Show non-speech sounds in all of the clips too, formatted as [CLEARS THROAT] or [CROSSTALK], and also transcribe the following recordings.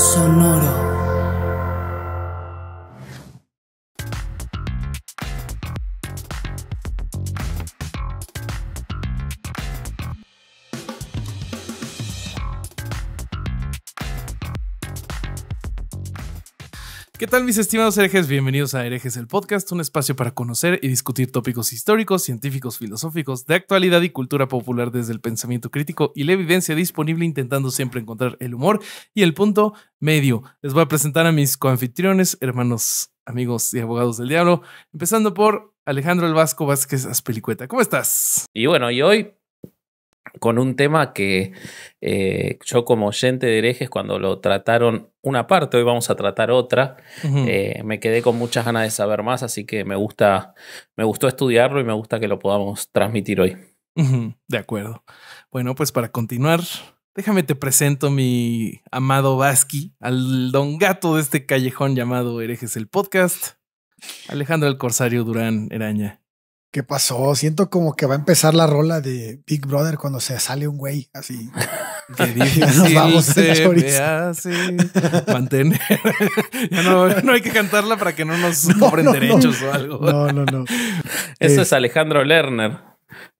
その tal mis estimados herejes? Bienvenidos a Herejes el Podcast, un espacio para conocer y discutir tópicos históricos, científicos, filosóficos, de actualidad y cultura popular desde el pensamiento crítico y la evidencia disponible intentando siempre encontrar el humor y el punto medio. Les voy a presentar a mis coanfitriones, hermanos, amigos y abogados del diablo, empezando por Alejandro el Vasco Vázquez Aspelicueta. ¿Cómo estás? Y bueno, y hoy con un tema que eh, yo como oyente de herejes, cuando lo trataron una parte, hoy vamos a tratar otra, eh, me quedé con muchas ganas de saber más, así que me gusta, me gustó estudiarlo y me gusta que lo podamos transmitir hoy. De acuerdo. Bueno, pues para continuar, déjame te presento mi amado Vasqui, al don gato de este callejón llamado Herejes el Podcast, Alejandro el Corsario Durán Eraña. ¿Qué pasó? Siento como que va a empezar la rola de Big Brother cuando se sale un güey así. [LAUGHS] [LAUGHS] nos vamos a hacer [LAUGHS] Mantener. no, no, hay que cantarla para que no nos cobren derechos o algo. No, no, no. Eso eh, es Alejandro Lerner.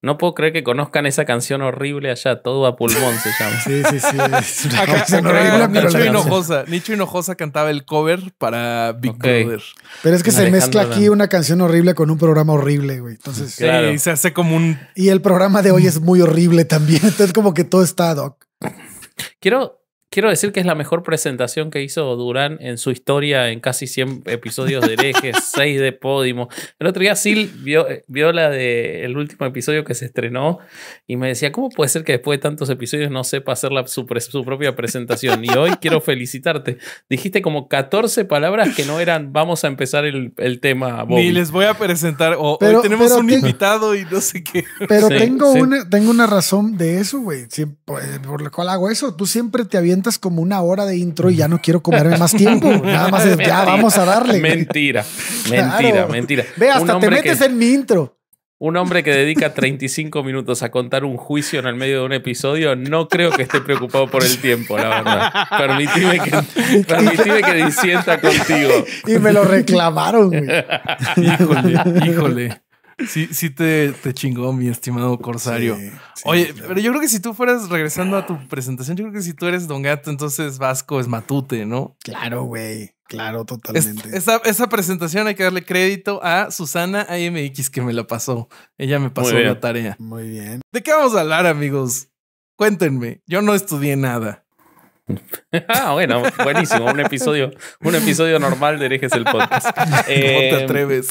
No puedo creer que conozcan esa canción horrible allá, todo a pulmón se llama. Sí, sí, sí. una canción horrible, Nicho, Hinojosa, cantaba el cover para Big Brother. Pero es que se mezcla aquí una canción horrible con un programa horrible, güey. Entonces, sí, se hace como un. Y el programa de hoy es muy horrible también. [LAUGHS] Entonces, como que todo está, Doc. Quiero, quiero decir que es la mejor presentación que hizo Durán en su historia en casi 100 episodios de herejes, [LAUGHS] 6 de Podimo. El otro día Sil vio, la de el último episodio que se estrenó y me decía, ¿cómo puede ser que después de tantos episodios no sepa hacer su, propia presentación? Y hoy quiero felicitarte. Dijiste como 14 palabras que no eran, vamos a empezar el, tema. Bobby. Ni les voy a presentar, o tenemos un invitado y no sé qué. Pero tengo, Una, tengo una razón de eso, güey, por, lo cual hago eso. Tú siempre te avientas como una hora de intro y ya no quiero comerme más tiempo. [LAUGHS] Nada más ya vamos a darle. Mentira, [LAUGHS] mentira, mentira. Ve, hasta te metes en mi intro. Un hombre que dedica 35 minutos a contar un juicio en el medio de un episodio, no creo que esté preocupado por el tiempo, la verdad. Permitime que, [LAUGHS] que disienta contigo. Y me lo reclamaron. híjole, híjole. Sí, sí te, te chingó, mi estimado Corsario. Oye, pero yo creo que si tú fueras regresando a tu presentación, yo creo que si tú eres Don Gato, entonces Vasco es Matute, ¿no? Claro, güey. Claro, totalmente. esa, esa, presentación hay que darle crédito a Susana AMX que me la pasó. Ella me pasó la tarea. Muy bien. ¿De qué vamos a hablar, amigos? Cuéntenme. Yo no estudié nada. [LAUGHS] ah, bueno, buenísimo. Un episodio, un episodio normal de Herejes el Podcast. [LAUGHS] no te em, atreves.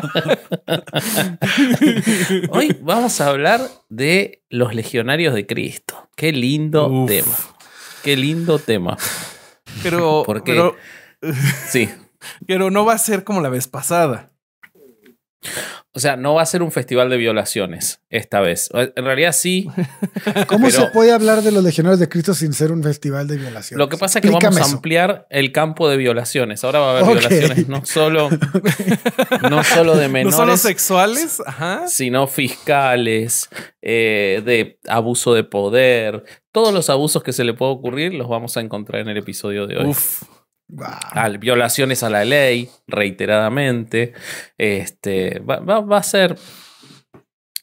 [LAUGHS] Hoy vamos a hablar de los legionarios de Cristo. Qué lindo tema. Qué lindo tema. Pero, sí. Pero no va a ser como la vez pasada. O sea, no va a ser un festival de violaciones esta vez. En realidad sí. [LAUGHS] ¿Cómo se puede hablar de los legionarios de Cristo sin ser un festival de violaciones? Lo que pasa es que vamos a ampliar el campo de violaciones. Ahora va a haber violaciones no solo, no solo de [LAUGHS] menores. No solo sexuales, sino fiscales, eh, de abuso de poder. Todos los abusos que se le puede ocurrir los vamos a encontrar en el episodio de hoy. Uf violaciones a la ley reiteradamente. Este, va, a ser.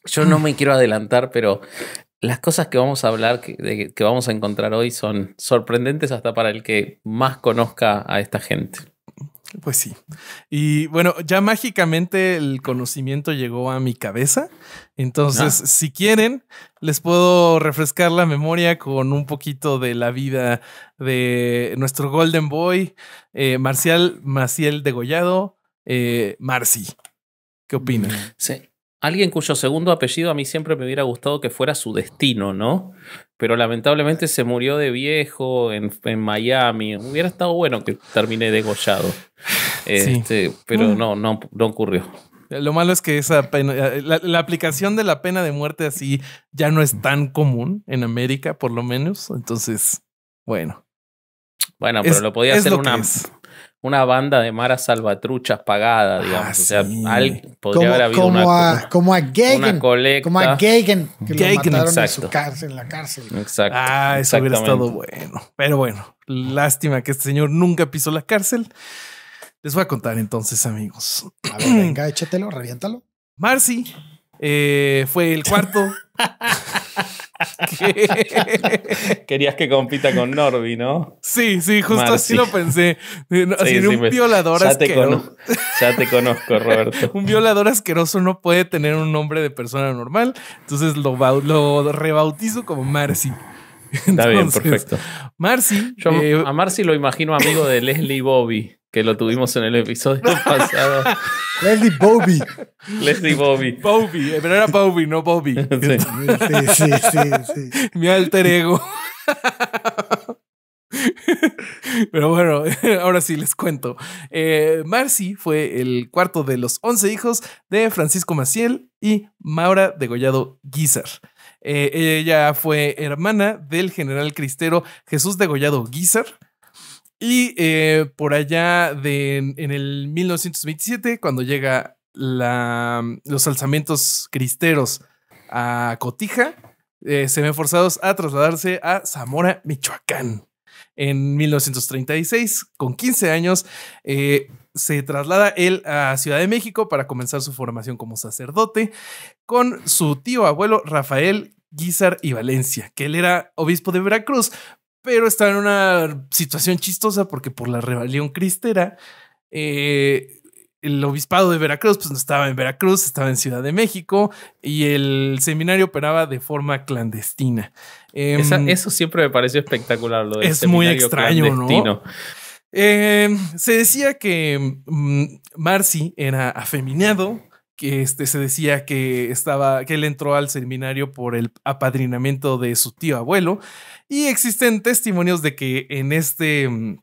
Yo no me quiero adelantar, pero las cosas que vamos a hablar, que, que vamos a encontrar hoy, son sorprendentes hasta para el que más conozca a esta gente. Pues sí. Y bueno, ya mágicamente el conocimiento llegó a mi cabeza. Entonces, ah. si quieren, les puedo refrescar la memoria con un poquito de la vida de nuestro Golden Boy, eh, Marcial Maciel Degollado, eh, Marci. ¿Qué opinas? Sí alguien cuyo segundo apellido a mí siempre me hubiera gustado que fuera su destino, ¿no? Pero lamentablemente se murió de viejo en, en Miami. Hubiera estado bueno que termine degollado. Este, pero no, no, no ocurrió. Lo malo es que esa la, aplicación de la pena de muerte así ya no es tan común en América, por lo menos. Entonces, bueno. Bueno, pero lo podía hacer una, una banda de maras salvatruchas pagada, ah, digamos. o sea, podría haber habido como una, a, como a Gagen Como a Gagen, que lo mataron en su cárcel, en la cárcel. Exacto. Ah, eso hubiera estado bueno. Pero bueno, lástima que este señor nunca pisó la cárcel. Les voy a contar entonces, amigos. A ver, [CLEARS THROAT] venga, échatelo, reviéntalo. Marcy eh, fue el cuarto. [LAUGHS] [LAUGHS] Querías que compita con Norby, ¿no? Sí, sí, justo así lo pensé. [LAUGHS] Así un violador asqueroso. [LAUGHS] ya te conozco, Roberto. un violador asqueroso no puede tener un nombre de persona normal, entonces lo, rebautizo como Marcy. Está bien, perfecto. Marcy. Eh, a Marcy lo imagino amigo de Leslie Bobby que lo tuvimos en el episodio [LAUGHS] pasado. Leslie Bobby. Leslie Bobby. Bobby, eh, pero era Bobby, no Bobby. [LAUGHS] Sí, sí, sí, Mi alter ego. Pero bueno, [LAUGHS] ahora sí les cuento. Eh, Marcy fue el cuarto de los once hijos de Francisco Maciel y Maura Degollado Guizar. Eh, ella fue hermana del general cristero Jesús Degollado Guizar y eh, por allá de, en el 1927, cuando llega la, mm, los alzamientos cristeros a Cotija, eh, se ven forzados a trasladarse a Zamora, Michoacán. En 1936, con 15 años, eh, se traslada él a Ciudad de México para comenzar su formación como sacerdote con su tío abuelo Rafael Guizar y Valencia, que él era obispo de Veracruz, pero estaba en una situación chistosa porque por la rebelión cristera, eh, el obispado de Veracruz, pues no estaba en Veracruz, estaba en Ciudad de México y el seminario operaba de forma clandestina. Em, eso siempre me pareció espectacular, Es muy extraño, ¿no? Em, se decía que Marcy mm, Marci era afeminado, que este, se decía que estaba, que él entró al seminario por el apadrinamiento de su tío abuelo. Y existen testimonios de que en este. Mm,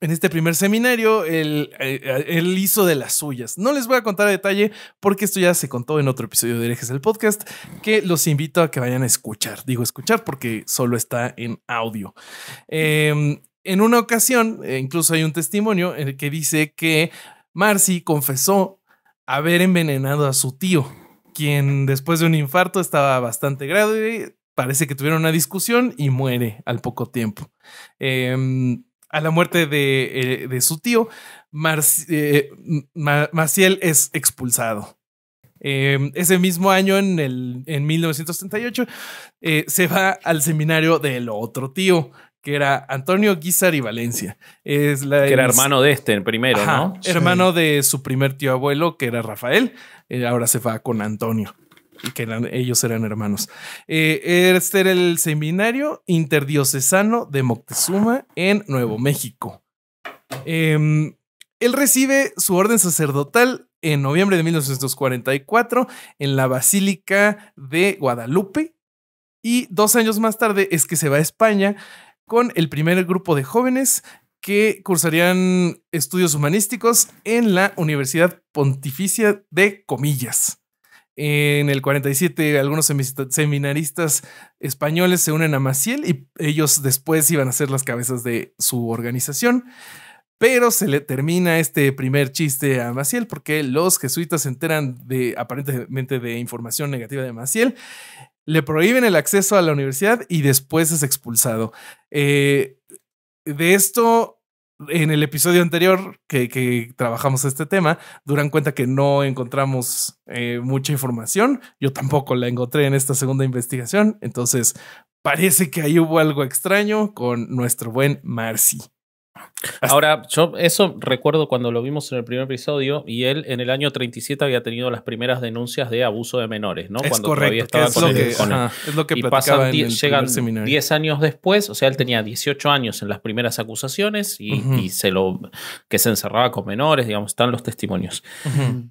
en este primer seminario, él, eh, eh, él, hizo de las suyas. No les voy a contar a detalle porque esto ya se contó en otro episodio de Herejes del Podcast, que los invito a que vayan a escuchar. Digo escuchar porque solo está en audio. Em, en una ocasión, eh, incluso hay un testimonio en el que dice que Marcy confesó haber envenenado a su tío, quien después de un infarto estaba bastante grave, parece que tuvieron una discusión y muere al poco tiempo. Em, a la muerte de, eh, su tío, eh, Maciel es expulsado. Em, ese mismo año, en, el, en 1938, eh, se va al seminario del otro tío, que era Antonio Guizar y Valencia. Es que era hermano de este primero, ¿no? Hermano de su primer tío abuelo, que era Rafael. Eh, ahora se va con Antonio. Y que ellos eran hermanos. Eh, este era el seminario interdiocesano de Moctezuma en Nuevo México. Em, él recibe su orden sacerdotal en noviembre de 1944 en la Basílica de Guadalupe. Y dos años más tarde es que se va a España con el primer grupo de jóvenes que cursarían estudios humanísticos en la Universidad Pontificia de Comillas. En el 47, algunos seminaristas españoles se unen a Maciel y ellos después iban a ser las cabezas de su organización. Pero se le termina este primer chiste a Maciel porque los jesuitas se enteran de aparentemente de información negativa de Maciel le prohíben el acceso a la universidad y después es expulsado. Eh, de esto, en el episodio anterior que, trabajamos este tema, duran cuenta que no encontramos eh, mucha información. Yo tampoco la encontré en esta segunda investigación. Entonces, parece que ahí hubo algo extraño con nuestro buen Marcy. Ahora, yo eso recuerdo cuando lo vimos en el primer episodio y él en el año 37 había tenido las primeras denuncias de abuso de menores, ¿no? cuando correcto, todavía estaba con, él, Es lo que y en llegan 10 años después, o sea, él tenía 18 años en las primeras acusaciones y, se lo que se encerraba con menores, digamos, están los testimonios,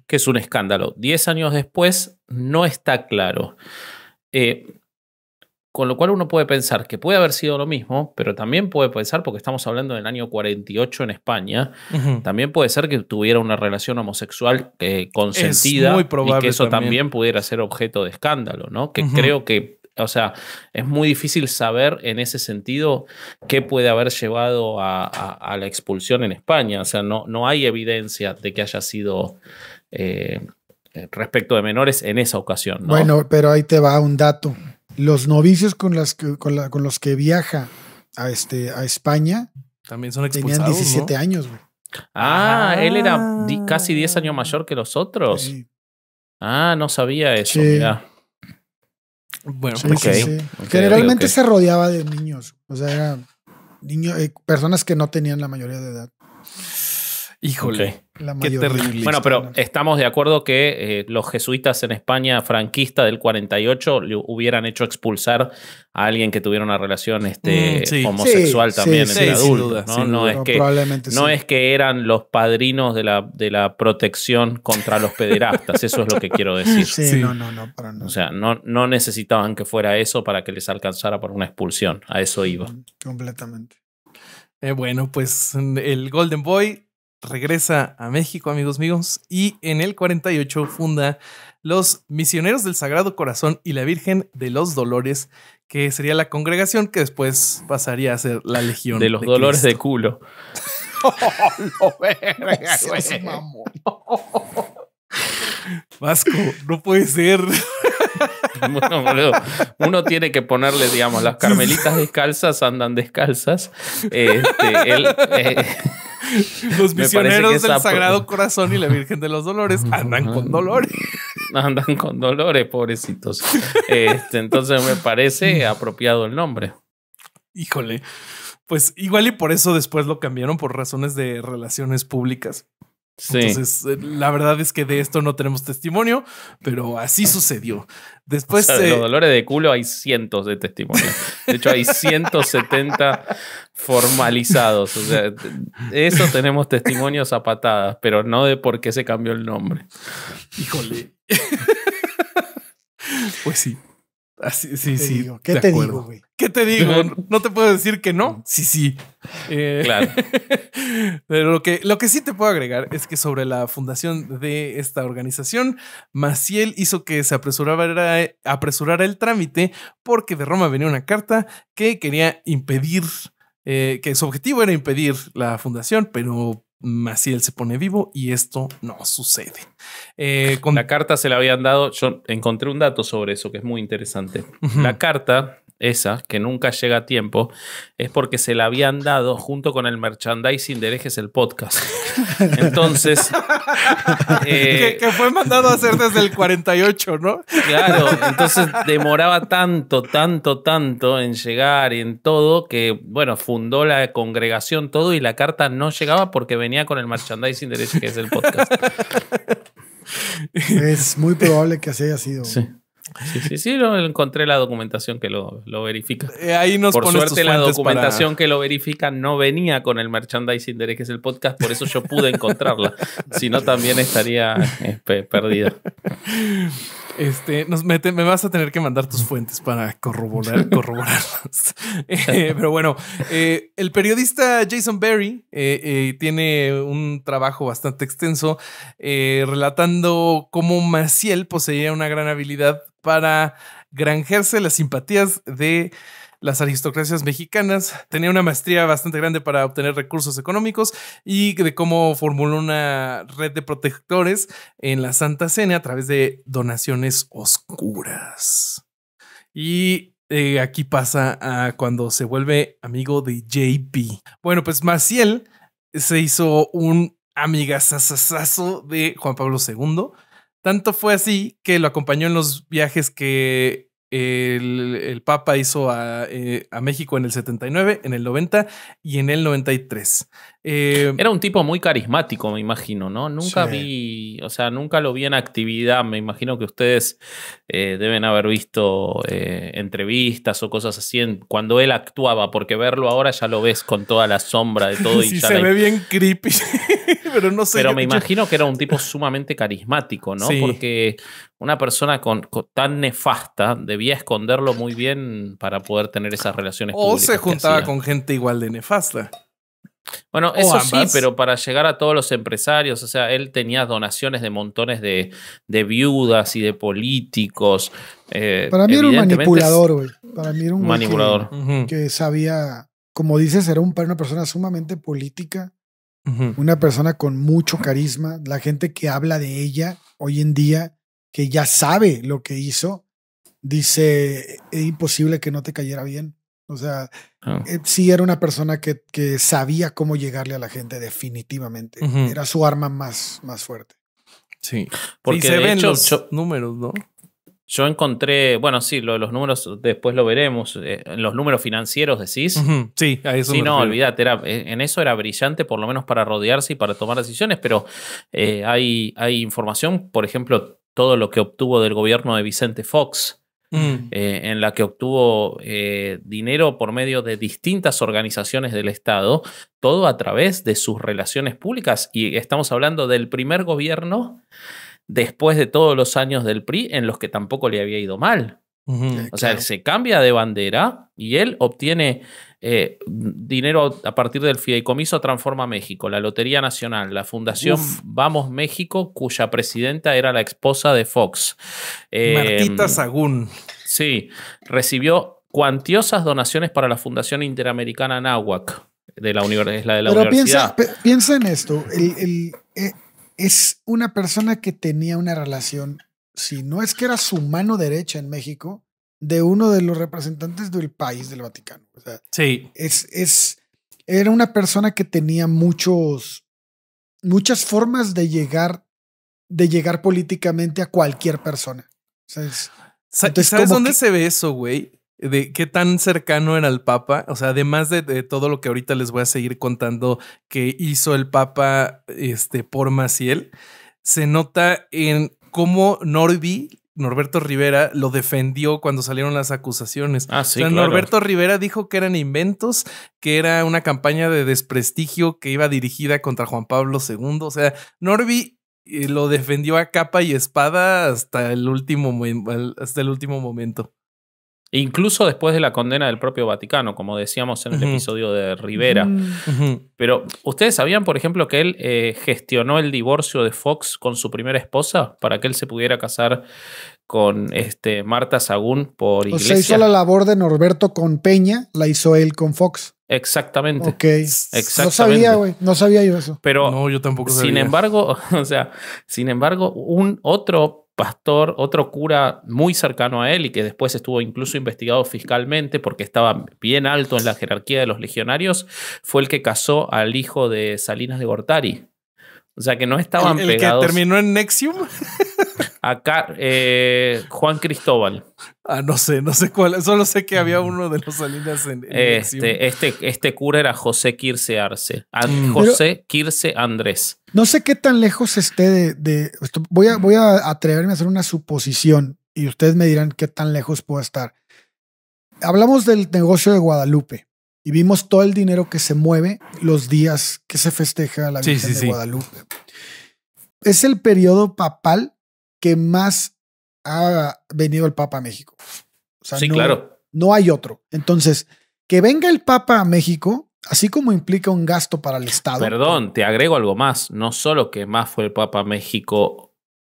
que es un escándalo. 10 años después no está claro. Eh, con lo cual uno puede pensar que puede haber sido lo mismo, pero también puede pensar, porque estamos hablando del año 48 en España, también puede ser que tuviera una relación homosexual eh, consentida y que eso también. pudiera ser objeto de escándalo, ¿no? Que creo que, o sea, es muy difícil saber en ese sentido qué puede haber llevado a, la expulsión en España. O sea, no, no hay evidencia de que haya sido... Eh, eh, respecto de menores en esa ocasión. Bueno, pero ahí te va un dato. Los novicios con, los que viaja a, este, a España también son Tenían 17 años, Ah, él era ah. casi 10 años mayor que los otros. Ah, no sabía eso, Bueno, sí, pues generalmente se rodeaba de niños, o sea, niños, eh, personas que no tenían la mayoría de edad. Híjole. Qué terrible. Bueno, pero estamos de acuerdo que eh, los jesuitas en España franquista del 48 le hubieran hecho expulsar a alguien que tuviera una relación mm, este, homosexual también en ¿no? es que, no eran los padrinos de la, de la protección contra los pederastas, eso es lo que quiero decir. Sí, no, no, no, O sea, no, no necesitaban que fuera eso para que les alcanzara por una expulsión, a eso iba. Mm, completamente. Eh, bueno, pues el Golden Boy regresa a México, amigos míos, y en el 48 funda los Misioneros del Sagrado Corazón y la Virgen de los Dolores, que sería la congregación que después pasaría a ser la Legión. De los Dolores de culo. [LAUGHS] oh, verga, [LAUGHS] Vasco, no puede ser. [LAUGHS] [LAUGHS] uno tiene que ponerle, digamos, las carmelitas descalzas andan descalzas. Este, eh, [LAUGHS] los misioneros del Sagrado Corazón y la Virgen de los Dolores andan con dolores. Andan con dolores, pobrecitos. Este, entonces me parece apropiado el nombre. Híjole. Pues igual y por eso después lo cambiaron por razones de relaciones públicas. Entonces, eh, la verdad es que de esto no tenemos testimonio, pero así sucedió. Después. de eh, los dolores de culo hay cientos de testimonios. De hecho, hay 170 formalizados. O sea, eso tenemos testimonios a patadas, pero no de por qué se cambió el nombre. Híjole. [LAUGHS] pues sí. Así, sí, sí. ¿Qué te digo, güey? ¿Qué te digo? No te puedo decir que no. Sí, sí. Eh, claro. [LAUGHS] Pero lo que, lo que sí te puedo agregar es que sobre la fundación de esta organización, Maciel hizo que se apresurara, el trámite porque de Roma venía una carta que quería impedir, eh, que su objetivo era impedir la fundación, pero Maciel se pone vivo y esto no sucede. Eh, con... La carta se la habían dado, yo encontré un dato sobre eso que es muy interesante. La carta esa, que nunca llega a tiempo, es porque se la habían dado junto con el merchandising de Herejes el Podcast. [LAUGHS] Entonces. [LAUGHS] Eh, que, fue mandado a hacer desde el 48, ¿no? Claro, [LAUGHS] entonces demoraba tanto, tanto, tanto en llegar y en todo que, bueno, fundó la congregación todo y la carta no llegaba porque venía con el merchandising de es el Podcast. Es muy probable que así haya sido. Sí. Sí, sí, sí, lo encontré la documentación que lo, verifica. Eh, ahí nos por suerte la documentación que lo verifica no venía con el merchandising de que es el podcast, por eso yo pude encontrarla. [LAUGHS] si no, también estaría este, perdida [LAUGHS] Este, nos, me, vas a tener que mandar tus fuentes para corroborar, [LAUGHS] corroborarlas. Eh, pero bueno, eh, el periodista Jason Berry tiene un trabajo bastante extenso relatando cómo Maciel poseía una gran habilidad para granjearse las simpatías de las aristocracias mexicanas. Tenía una maestría bastante grande para obtener recursos económicos y de cómo formuló una red de protectores en la Santa Cena a través de donaciones oscuras. Y eh, aquí pasa a cuando se vuelve amigo de JP. Bueno, pues Maciel se hizo un amigazazazazo de Juan Pablo II tanto fue así que lo acompañó en los viajes que el, Papa hizo eh, a, México en el 79, en el 90 y en el 93. Eh, Era un tipo muy carismático, me imagino, ¿no? Nunca vi, o sea, nunca lo vi en actividad. Me imagino que ustedes eh, deben haber visto entrevistas o cosas así cuando él actuaba, porque verlo ahora ya lo ves con toda la sombra de todo. [LAUGHS] y se ve bien creepy pero no sé. me imagino que era un tipo sumamente carismático, ¿no? Porque una persona con, tan nefasta debía esconderlo muy bien para poder tener esas relaciones. O se juntaba con gente igual de nefasta. Bueno, eso sí, pero para llegar a todos los empresarios, o sea, él tenía donaciones de montones de, viudas y de políticos. Eh, para mí era un manipulador, güey. Para mí era un manipulador que, sabía, como dices, era un, una persona sumamente política una persona con mucho carisma, la gente que habla de ella hoy en día, que ya sabe lo que hizo, dice, es imposible que no te cayera bien. O sea, eh, sí era una persona que, que, sabía cómo llegarle a la gente definitivamente. Era su arma más, más fuerte. Sí, porque se ven hecho, los números, ¿no? Yo encontré, bueno, sí, los números después lo veremos. en eh, los números financieros decís. Sí, a Sí, no, olvidate era, eh, en eso era brillante, por lo menos para rodearse y para tomar decisiones, pero eh, hay, hay información, por ejemplo, todo lo que obtuvo del gobierno de Vicente Fox. Mm. en la que obtuvo dinero por medio de distintas organizaciones del Estado, todo a través de sus relaciones públicas. Y estamos hablando del primer gobierno después de todos los años del PRI en los que tampoco le había ido mal. Eh, o sea, se cambia de bandera y él obtiene eh, dinero a partir del fideicomiso Transforma México, la Lotería Nacional, la Fundación Vamos México, cuya presidenta era la esposa de Fox. Em, Martita Sagún. Sí, recibió cuantiosas donaciones para la Fundación Interamericana Nahuac de la, universidad. de la universidad. Piensa, piensa en esto, el, eh, es una persona que tenía una relación, si no es que era su mano derecha en México, de uno de los representantes del país del Vaticano. O sea, sí. Es, es, era una persona que tenía muchos, muchas formas de llegar, de llegar políticamente a cualquier persona. ¿Sabes dónde se ve eso, güey? de qué tan cercano era el Papa, o sea, además de, todo lo que ahorita les voy a seguir contando que hizo el Papa este, por Maciel, se nota en cómo Norby, Norberto Rivera, lo defendió cuando salieron las acusaciones. Ah, sí, claro. Norberto Rivera dijo que eran inventos, que era una campaña de desprestigio que iba dirigida contra Juan Pablo II. O sea, Norby eh, lo defendió a capa y espada hasta el último, hasta el último momento. Incluso después de la condena del propio Vaticano, como decíamos en el episodio de Rivera. Pero, ¿ustedes sabían, por ejemplo, que él eh, gestionó el divorcio de Fox con su primera esposa para que él se pudiera casar con este, Marta Sagún por iglesia? O sea, hizo la labor de Norberto con Peña, la hizo él con Fox. Exactamente. Ok. No sabía, güey. No sabía yo eso. Pero. No, yo tampoco sabía. Sin embargo, [LAUGHS] o sea, sin embargo, un otro pastor, otro cura muy cercano a él y que después estuvo incluso investigado fiscalmente porque estaba bien alto en la jerarquía de los legionarios, fue el que casó al hijo de Salinas de Gortari. O sea que no estaban pegados. ¿El que terminó en Nexium? [LAUGHS] Acá, eh, Juan Cristóbal. Ah, no sé, no sé cuál. Solo sé que había uno de los Salinas en. este, este, este cura era José Quirce Arce. Mm. José Quirce Andrés. No sé qué tan lejos esté de. voy, a, voy a atreverme a hacer una suposición y ustedes me dirán qué tan lejos puedo estar. Hablamos del negocio de Guadalupe y vimos todo el dinero que se mueve los días que se festeja la Virgen de Guadalupe. Es el periodo papal que más ha venido el Papa a México. O sea, sí, no, claro. No hay otro. Entonces, que venga el Papa a México, así como implica un gasto para el Estado. Perdón, te agrego algo más. No solo que más fue el Papa a México,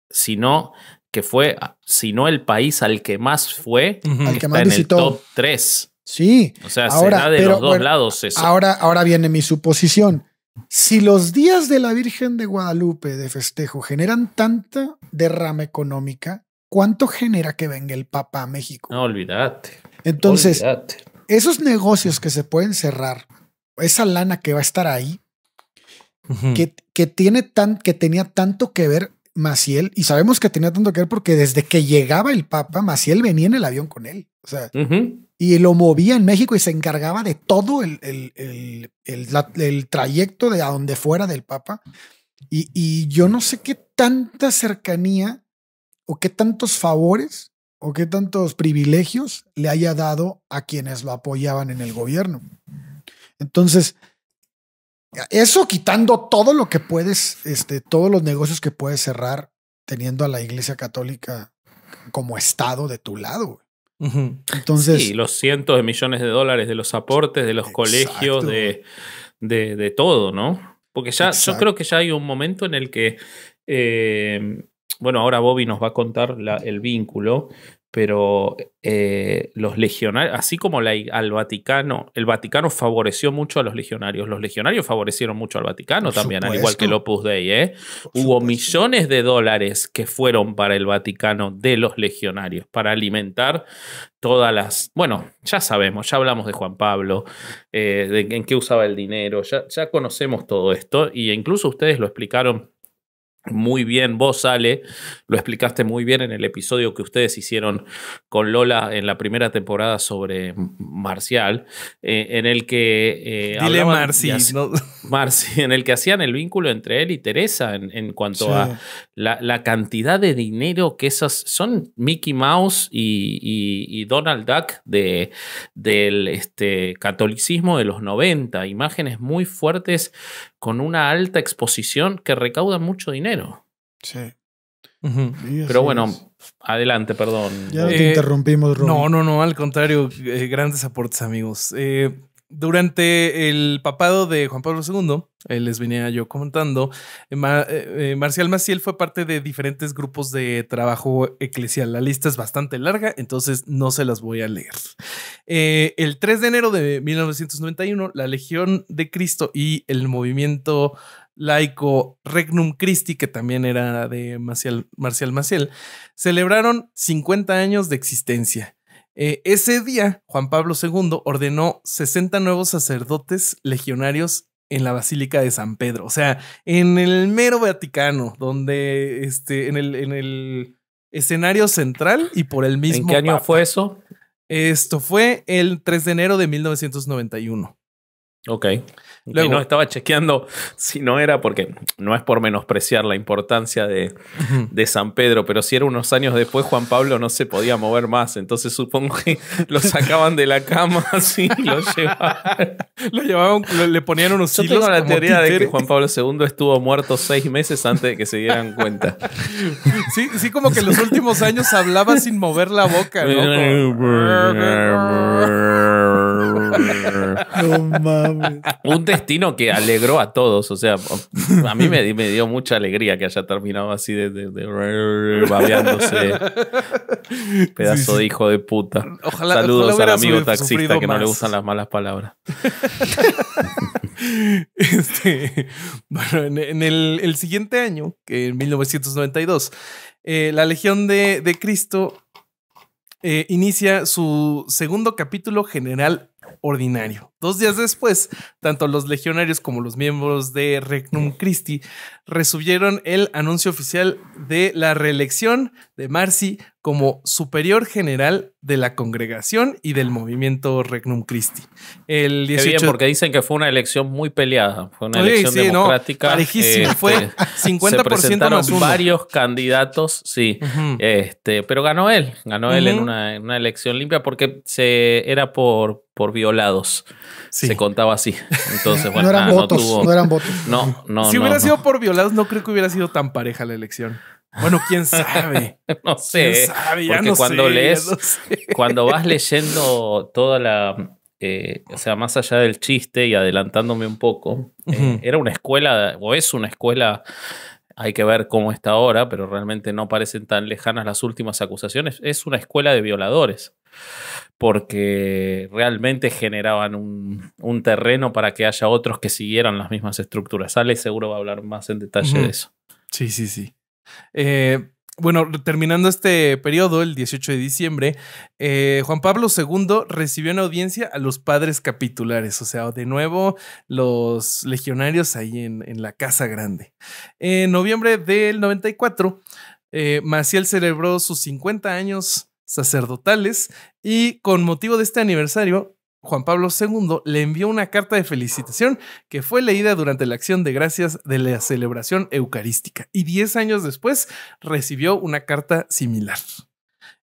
sino que fue, sino el país al que más fue, al que, en el top 3. Sí. O sea, será de los dos lados eso. Ahora, ahora viene mi suposición. Si los días de la Virgen de Guadalupe de festejo generan tanta derrama económica, ¿cuánto genera que venga el Papa a México? No, olvídate. Entonces, esos negocios que se pueden cerrar, esa lana que va a estar ahí, que, que, tiene tan, que tenía tanto que ver Maciel, y sabemos que tenía tanto que ver porque desde que llegaba el Papa, Maciel venía en el avión con él. O sea, y lo movía en México y se encargaba de todo el, el, trayecto de a donde fuera del Papa. Y, y, yo no sé qué tanta cercanía o qué tantos favores o qué tantos privilegios le haya dado a quienes lo apoyaban en el gobierno. Entonces, eso quitando todo lo que puedes, este, todos los negocios que puedes cerrar teniendo a la Iglesia Católica como Estado de tu lado y los cientos de millones de dólares de los aportes de los colegios, de, todo, ¿no? Porque ya yo creo que ya hay un momento en el que, eh, bueno, ahora Bobby nos va a contar el vínculo, pero eh, los legionarios, así como al Vaticano, el Vaticano favoreció mucho a los legionarios, los legionarios favorecieron mucho al Vaticano también, al igual que el Opus Dei. ¿eh? Hubo millones de dólares que fueron para el Vaticano de los legionarios, para alimentar todas las... Bueno, ya sabemos, ya hablamos de Juan Pablo, eh, de en qué usaba el dinero, ya, ya conocemos todo esto, e incluso ustedes lo explicaron muy bien vos, Ale, lo explicaste muy bien en el episodio que ustedes hicieron con Lola en la primera temporada sobre Marcial, eh, en el que... Eh, Dile [LAUGHS] Marci, en el que hacían el vínculo entre él y Teresa en, cuanto a la, cantidad de dinero que esas son Mickey Mouse y, Donald Duck de, del este, catolicismo de los 90, imágenes muy fuertes con una alta exposición que recauda mucho dinero. Sí. Pero bueno, adelante, perdón. Ya te eh, interrumpimos, No, no, no, al contrario, eh, grandes aportes, amigos. Eh, durante el papado de Juan Pablo II, les venía yo comentando, Marcial Maciel fue parte de diferentes grupos de trabajo eclesial. La lista es bastante larga, entonces no se las voy a leer. el 3 de enero de 1991, la Legión de Cristo y el movimiento laico Regnum Christi, que también era de Marcial, Maciel, celebraron 50 años de existencia. Eh, ese día, Juan Pablo II ordenó 60 nuevos sacerdotes legionarios en la Basílica de San Pedro, o sea, en el mero Vaticano, donde este, en el, en el escenario central y por el mismo. ¿En qué año fue eso? Esto fue el 3 de enero de 1991. Ok. Luego, no estaba chequeando si no era porque no es por menospreciar la importancia de, San Pedro, pero si era unos años después, Juan Pablo no se podía mover más. Entonces supongo que lo sacaban de la cama así [LAUGHS] lo llevaban. llevaban, le ponían unos Yo hilos la teoría de que Juan Pablo II estuvo muerto seis meses antes de que se dieran cuenta. sí, sí, como que en los últimos años hablaba sin mover la boca, ¿no? [LAUGHS] Un destino que alegró a todos. O sea, a mí me, dio mucha alegría que haya terminado así de, de, babeándose. Pedazo de hijo de puta. Saludos al amigo taxista que no le gustan las malas palabras. [LAUGHS] Este, en, el, siguiente año, que en 1992, eh, la Legión de, Cristo eh, inicia su segundo capítulo general ordinario. Dos días después, tanto los legionarios como los miembros de Regnum Christi recibieron el anuncio oficial de la reelección de Marci como superior general de la congregación y del movimiento Regnum Christi. El 18... Qué porque dicen que fue una elección muy peleada, fue una elección democrática. Este, fue 50% [LAUGHS] se presentaron varios candidatos, sí. este, pero ganó él, ganó él en una, elección limpia porque se era por por violados. Se contaba así. Entonces, [LAUGHS] bueno, no eran votos, no, eran votos. Si hubiera sido por violados, no creo que hubiera sido tan pareja la elección. Bueno, quién sabe. [LAUGHS] no sé. porque cuando lees, [LAUGHS] cuando vas leyendo toda la. Eh, o sea, más allá del chiste y adelantándome un poco, eh, era una escuela, o es una escuela. Hay que ver cómo está ahora, pero realmente no parecen tan lejanas las últimas acusaciones. Es una escuela de violadores, porque realmente generaban un, terreno para que haya otros que siguieran las mismas estructuras. Ale seguro va a hablar más en detalle de eso. Sí, sí, sí. Eh, bueno, terminando este periodo, el 18 de diciembre, eh, Juan Pablo II recibió en audiencia a los padres capitulares, o sea, de nuevo los legionarios ahí en, la Casa Grande. En noviembre del 94, eh, Maciel celebró sus 50 años sacerdotales y con motivo de este aniversario Juan Pablo II le envió una carta de felicitación que fue leída durante la acción de gracias de la celebración eucarística y diez años después recibió una carta similar.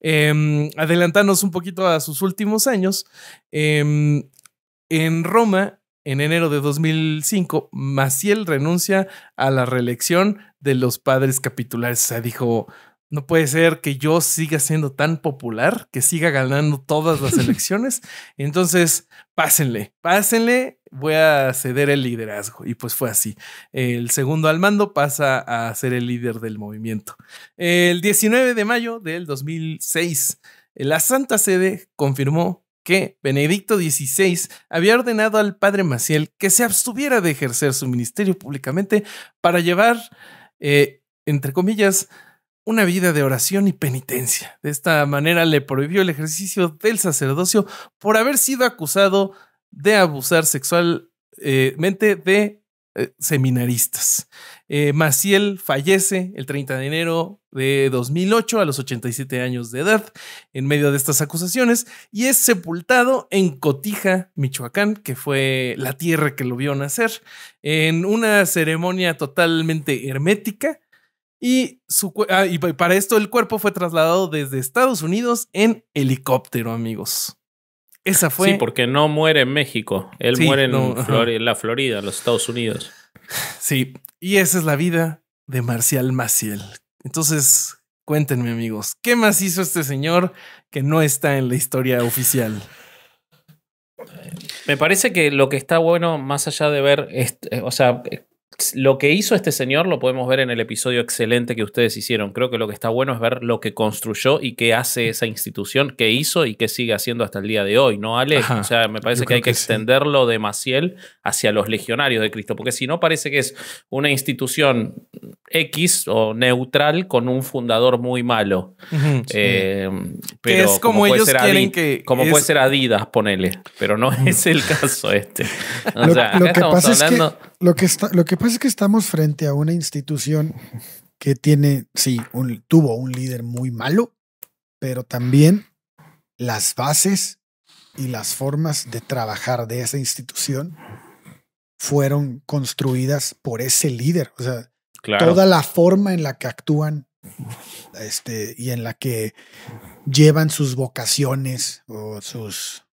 Eh, un poquito a sus últimos años, em, en Roma, en enero de 2005, Maciel renuncia a la reelección de los padres capitulares, o sea, dijo, no puede ser que yo siga siendo tan popular, que siga ganando todas las [LAUGHS] elecciones. Entonces, pásenle, pásenle, voy a ceder el liderazgo. Y pues fue así. El segundo al mando pasa a ser el líder del movimiento. El 19 de mayo del 2006, la Santa Sede confirmó que Benedicto XVI había ordenado al padre Maciel que se abstuviera de ejercer su ministerio públicamente para llevar, eh, entre comillas, una vida de oración y penitencia. De esta manera le prohibió el ejercicio del sacerdocio por haber sido acusado de abusar sexualmente de eh, seminaristas. Eh, Maciel fallece el 30 de enero de 2008 a los 87 años de edad en medio de estas acusaciones y es sepultado en Cotija, Michoacán, que fue la tierra que lo vio nacer, en una ceremonia totalmente hermética y, su, ah, y para esto el cuerpo fue trasladado desde Estados Unidos en helicóptero, amigos. Esa fue. Sí, porque no muere en México. Él muere en la Florida, los Estados Unidos. Sí, y esa es la vida de Marcial Maciel. Entonces, cuéntenme, amigos, ¿qué más hizo este señor que no está en la historia oficial? Me parece que lo que está bueno, más allá de ver, eh, o sea, lo que hizo este señor lo podemos ver en el episodio excelente que ustedes hicieron. Creo que lo que está bueno es ver lo que construyó y qué hace esa institución, qué hizo y qué sigue haciendo hasta el día de hoy, ¿no, Ale? o sea, me parece que hay que, extenderlo de Maciel hacia los legionarios de Cristo, porque si no parece que es una institución X o neutral con un fundador muy malo. Eh, pero es como, ellos quieren que. Como puede ser Adidas, ponele, pero no [LAUGHS] es el caso este. [LAUGHS] O sea, acá estamos hablando. Lo que, está, lo que pasa es que estamos frente a una institución que tiene, sí, tuvo un líder muy malo, pero también las bases y las formas de trabajar de esa institución fueron construidas por ese líder. O sea, toda la forma en la que actúan este, y en la que llevan sus vocaciones o sus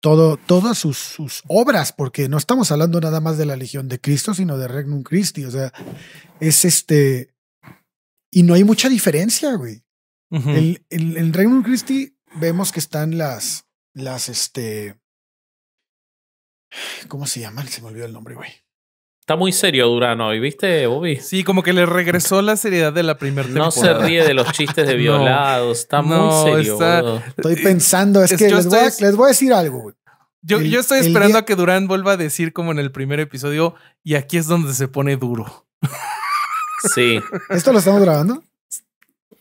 todo, todas sus, sus, obras, porque no estamos hablando nada más de la Legión de Cristo, sino de Regnum Christi. O sea, es este. Y no hay mucha diferencia, güey. En el, el, Regnum Christi vemos que están las. Las este. ¿Cómo se llaman? Se me olvidó el nombre, güey. Está muy serio Durán hoy, ¿viste, Bobby? Sí, como que le regresó la seriedad de la primera temporada. No se ríe de los chistes de [LAUGHS] violados. Está muy serio. Estoy eh, pensando, es, que les, voy a, decir algo. Yo, estoy esperando a que Durán vuelva a decir como en el primer episodio, y aquí es donde se pone duro. [LAUGHS] Sí. ¿Esto lo estamos grabando?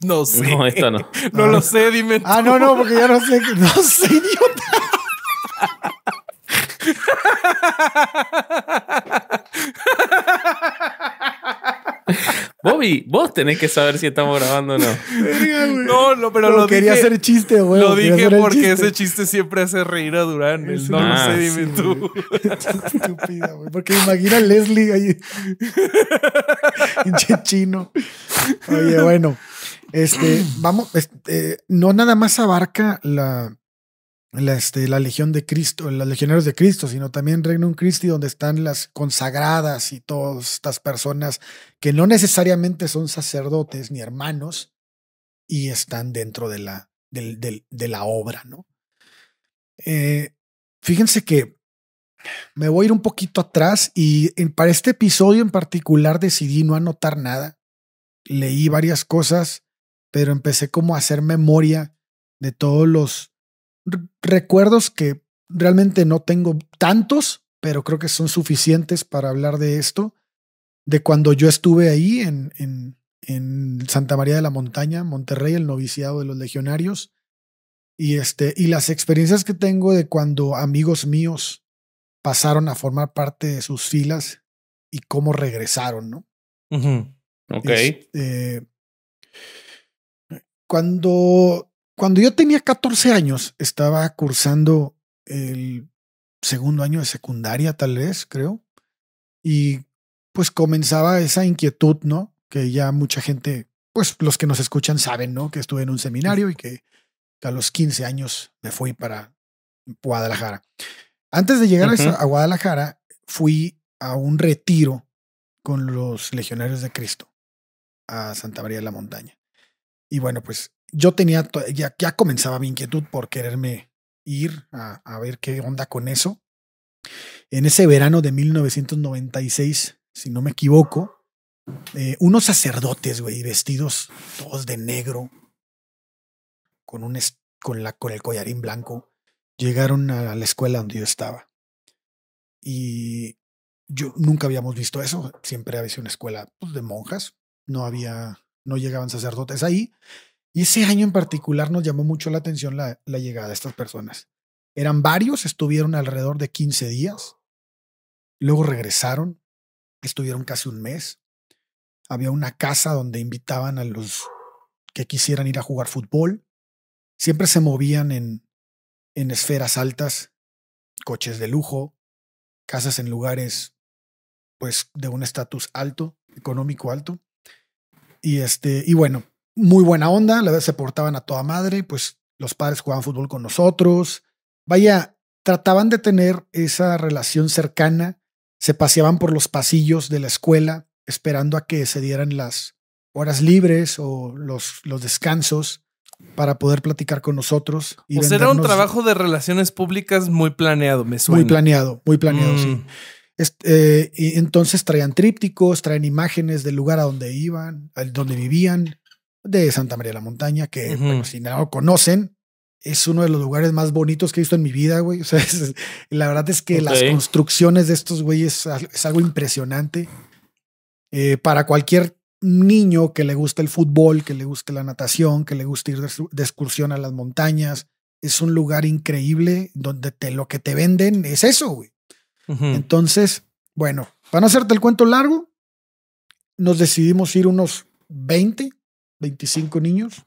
No sé. No, esto no. [LAUGHS] no, lo ah. sé, dime. Ah, no, no, porque ya no sé. No sé, idiota. [LAUGHS] Bobby, vos tenés que saber si estamos grabando o no. no, no, pero no, lo quería hacer chiste, güey. Lo dije porque ese chiste siempre hace reír a Durán. no lo ah, sé, dime tú. [LAUGHS] Estúpida, güey. Porque imagina a Leslie ahí. [LAUGHS] Pinche chino. Oye, bueno. Este, vamos, este, eh, no nada más abarca la, la, este, la Legión de Cristo, los legionarios de Cristo, sino también un Christi, donde están las consagradas y todas estas personas que no necesariamente son sacerdotes ni hermanos y están dentro de la, de la obra, ¿no? Eh, fíjense que me voy a ir un poquito atrás y para este episodio en particular decidí no anotar nada. Leí varias cosas, pero empecé como a hacer memoria de todos los recuerdos que realmente no tengo tantos, pero creo que son suficientes para hablar de esto, de cuando yo estuve ahí en, en, Santa María de la Montaña, Monterrey, el noviciado de los legionarios, y, este, y las experiencias que tengo de cuando amigos míos pasaron a formar parte de sus filas y cómo regresaron, ¿no? Ok. Este, cuando cuando yo tenía 14 años, estaba cursando el segundo año de secundaria, tal vez, creo. Y pues comenzaba esa inquietud, ¿no? Que ya mucha gente, pues los que nos escuchan saben, ¿no? Que estuve en un seminario y que, a los 15 años me fui para Guadalajara. Antes de llegar a Guadalajara, fui a un retiro con los legionarios de Cristo a Santa María de la Montaña. Y bueno, pues yo tenía, ya, ya comenzaba mi inquietud por quererme ir a, a ver qué onda con eso. En ese verano de 1996, si no me equivoco, eh, unos sacerdotes, güey, vestidos todos de negro, con, un con, la, con el collarín blanco, llegaron a la escuela donde yo estaba. Y yo nunca habíamos visto eso, siempre había sido una escuela pues, de monjas, no había, no llegaban sacerdotes ahí. Y ese año en particular nos llamó mucho la atención la, llegada de estas personas. Eran varios, estuvieron alrededor de 15 días, luego regresaron, estuvieron casi un mes. Había una casa donde invitaban a los que quisieran ir a jugar fútbol. Siempre se movían en, en esferas altas, coches de lujo, casas en lugares pues de un estatus alto, económico alto. Y este, y bueno, muy buena onda, la verdad se portaban a toda madre, pues los padres jugaban fútbol con nosotros. Vaya, trataban de tener esa relación cercana, se paseaban por los pasillos de la escuela esperando a que se dieran las horas libres o los, los descansos para poder platicar con nosotros. Y era un trabajo de relaciones públicas muy planeado, me suena. Muy planeado, muy planeado, sí. Mm. Eh, entonces traían trípticos, traían imágenes del lugar a donde iban, al donde vivían, de Santa María de la Montaña, que si no lo conocen, es uno de los lugares más bonitos que he visto en mi vida, güey. [LAUGHS] la verdad es que las construcciones de estos güeyes es algo impresionante. Eh, para cualquier niño que le guste el fútbol, que le guste la natación, que le guste ir de, excursión a las montañas, es un lugar increíble donde te, lo que te venden es eso, güey. Entonces, bueno, para no hacerte el cuento largo, nos decidimos ir unos 20 25 niños.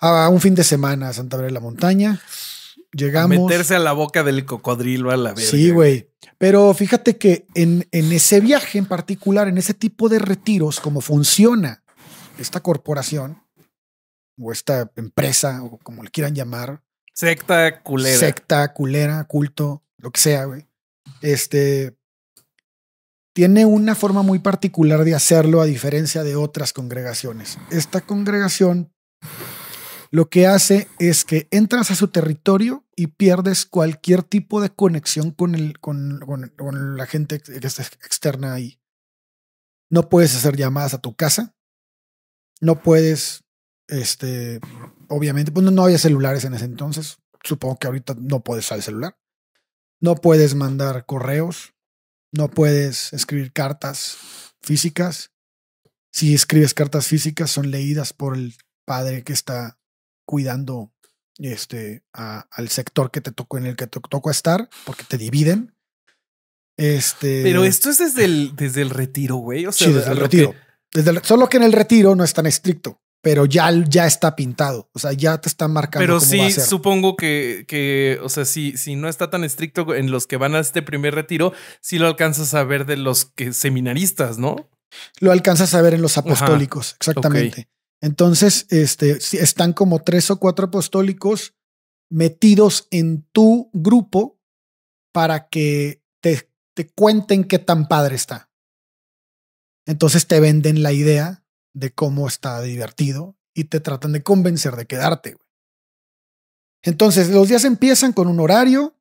A un fin de semana a Santa María de la Montaña. Llegamos. Meterse a la boca del cocodrilo a la vez. Sí, güey. Pero fíjate que en, en ese viaje en particular, en ese tipo de retiros, como funciona esta corporación o esta empresa o como le quieran llamar. Secta culera. Secta culera, culto, lo que sea, güey. Este, tiene una forma muy particular de hacerlo a diferencia de otras congregaciones. Esta congregación lo que hace es que entras a su territorio y pierdes cualquier tipo de conexión con, el, con, la gente que está externa ahí. No puedes hacer llamadas a tu casa. No puedes, este, obviamente, pues no, no había celulares en ese entonces. Supongo que ahorita no puedes usar el celular. No puedes mandar correos no puedes escribir cartas físicas. Si escribes cartas físicas, son leídas por el padre que está cuidando este, al sector que te tocó, en el que te tocó estar, porque te dividen. Este, Pero esto es desde el, desde el retiro, güey. sí, desde el retiro. Desde solo que en el retiro no es tan estricto pero ya, ya está pintado, o sea, ya te está marcando. Pero sí, supongo que, que, o sea, si, si no está tan estricto en los que van a este primer retiro, sí lo alcanzas a ver de los que, seminaristas, ¿no? Lo alcanzas a ver en los apostólicos, exactamente. Entonces, este, están como tres o cuatro apostólicos metidos en tu grupo para que te cuenten qué tan padre está. Entonces te venden la idea de cómo está divertido y te tratan de convencer de quedarte. Entonces, los días empiezan con un horario,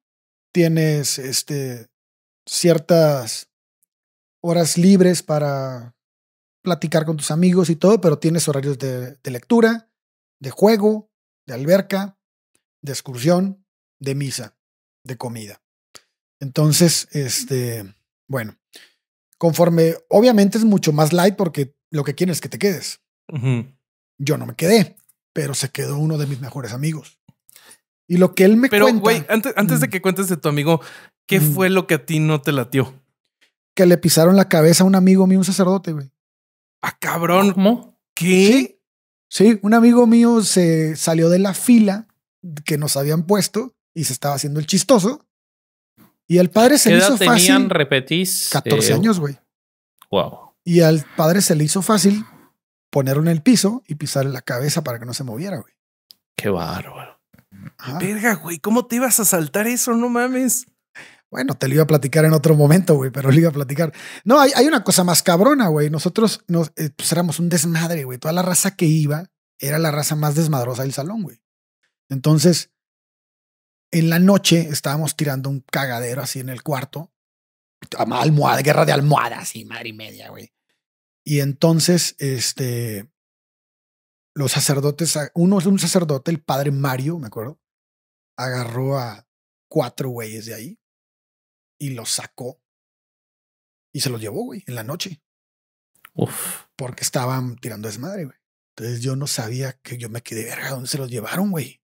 tienes este, ciertas horas libres para platicar con tus amigos y todo, pero tienes horarios de, de lectura, de juego, de alberca, de excursión, de misa, de comida. Entonces, este, bueno, conforme, obviamente es mucho más light porque lo que quieres es que te quedes. Yo no me quedé, pero se quedó uno de mis mejores amigos. Y lo que él me cuenta. Pero, güey, antes, de mm. que cuentes de tu amigo, ¿qué mm. fue lo que a ti no te latió? Que le pisaron la cabeza a un amigo mío, un sacerdote, güey. ¿A ah, cabrón. ¿Cómo? ¿Qué? Sí, un amigo mío se salió de la fila que nos habían puesto y se estaba haciendo el chistoso. Y el padre se ¿Qué edad tenían, repetís? 14 eh, años, güey. Wow. Y al padre se le hizo fácil ponerlo en el piso y pisarle la cabeza para que no se moviera, güey. Qué bárbaro. Verga, güey, ¿cómo te ibas a saltar eso? No mames. Bueno, te lo iba a platicar en otro momento, güey, pero lo iba a platicar. No, hay, una cosa más cabrona, güey. Nosotros eh, pues éramos un desmadre, güey. Toda la raza que iba era la raza más desmadrosa del salón, güey. Entonces, en la noche estábamos tirando un cagadero así en el cuarto. Almohada, guerra de almohadas, y madre y media, güey. Y entonces, este, los sacerdotes, uno es un sacerdote, el padre Mario, me acuerdo, agarró a cuatro güeyes de ahí y los sacó y se los llevó, güey, en la noche. Uf. Porque estaban tirando desmadre, güey. Entonces yo no sabía que yo me quedé, verga, ¿dónde se los llevaron, güey?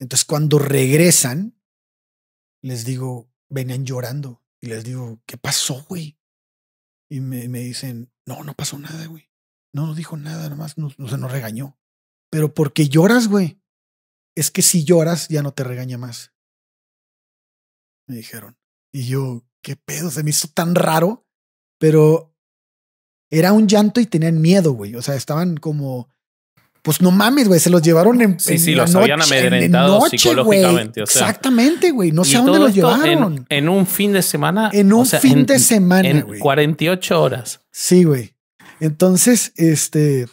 Entonces cuando regresan, les digo, venían llorando y les digo, ¿qué pasó, güey? Y me, me dicen, no, no pasó nada, güey. No nos dijo nada, nada más, no, no, se nos regañó. Pero porque lloras, güey. Es que si lloras, ya no te regaña más. Me dijeron. Y yo, qué pedo, se me hizo tan raro. Pero era un llanto y tenían miedo, güey. O sea, estaban como pues no mames, güey, se los llevaron en, sí, sí, los habían amedrentado psicológicamente. exactamente, güey, no sé a dónde los llevaron. En, un fin de semana. En un fin de semana, En 48 horas. Sí, güey. Entonces, este...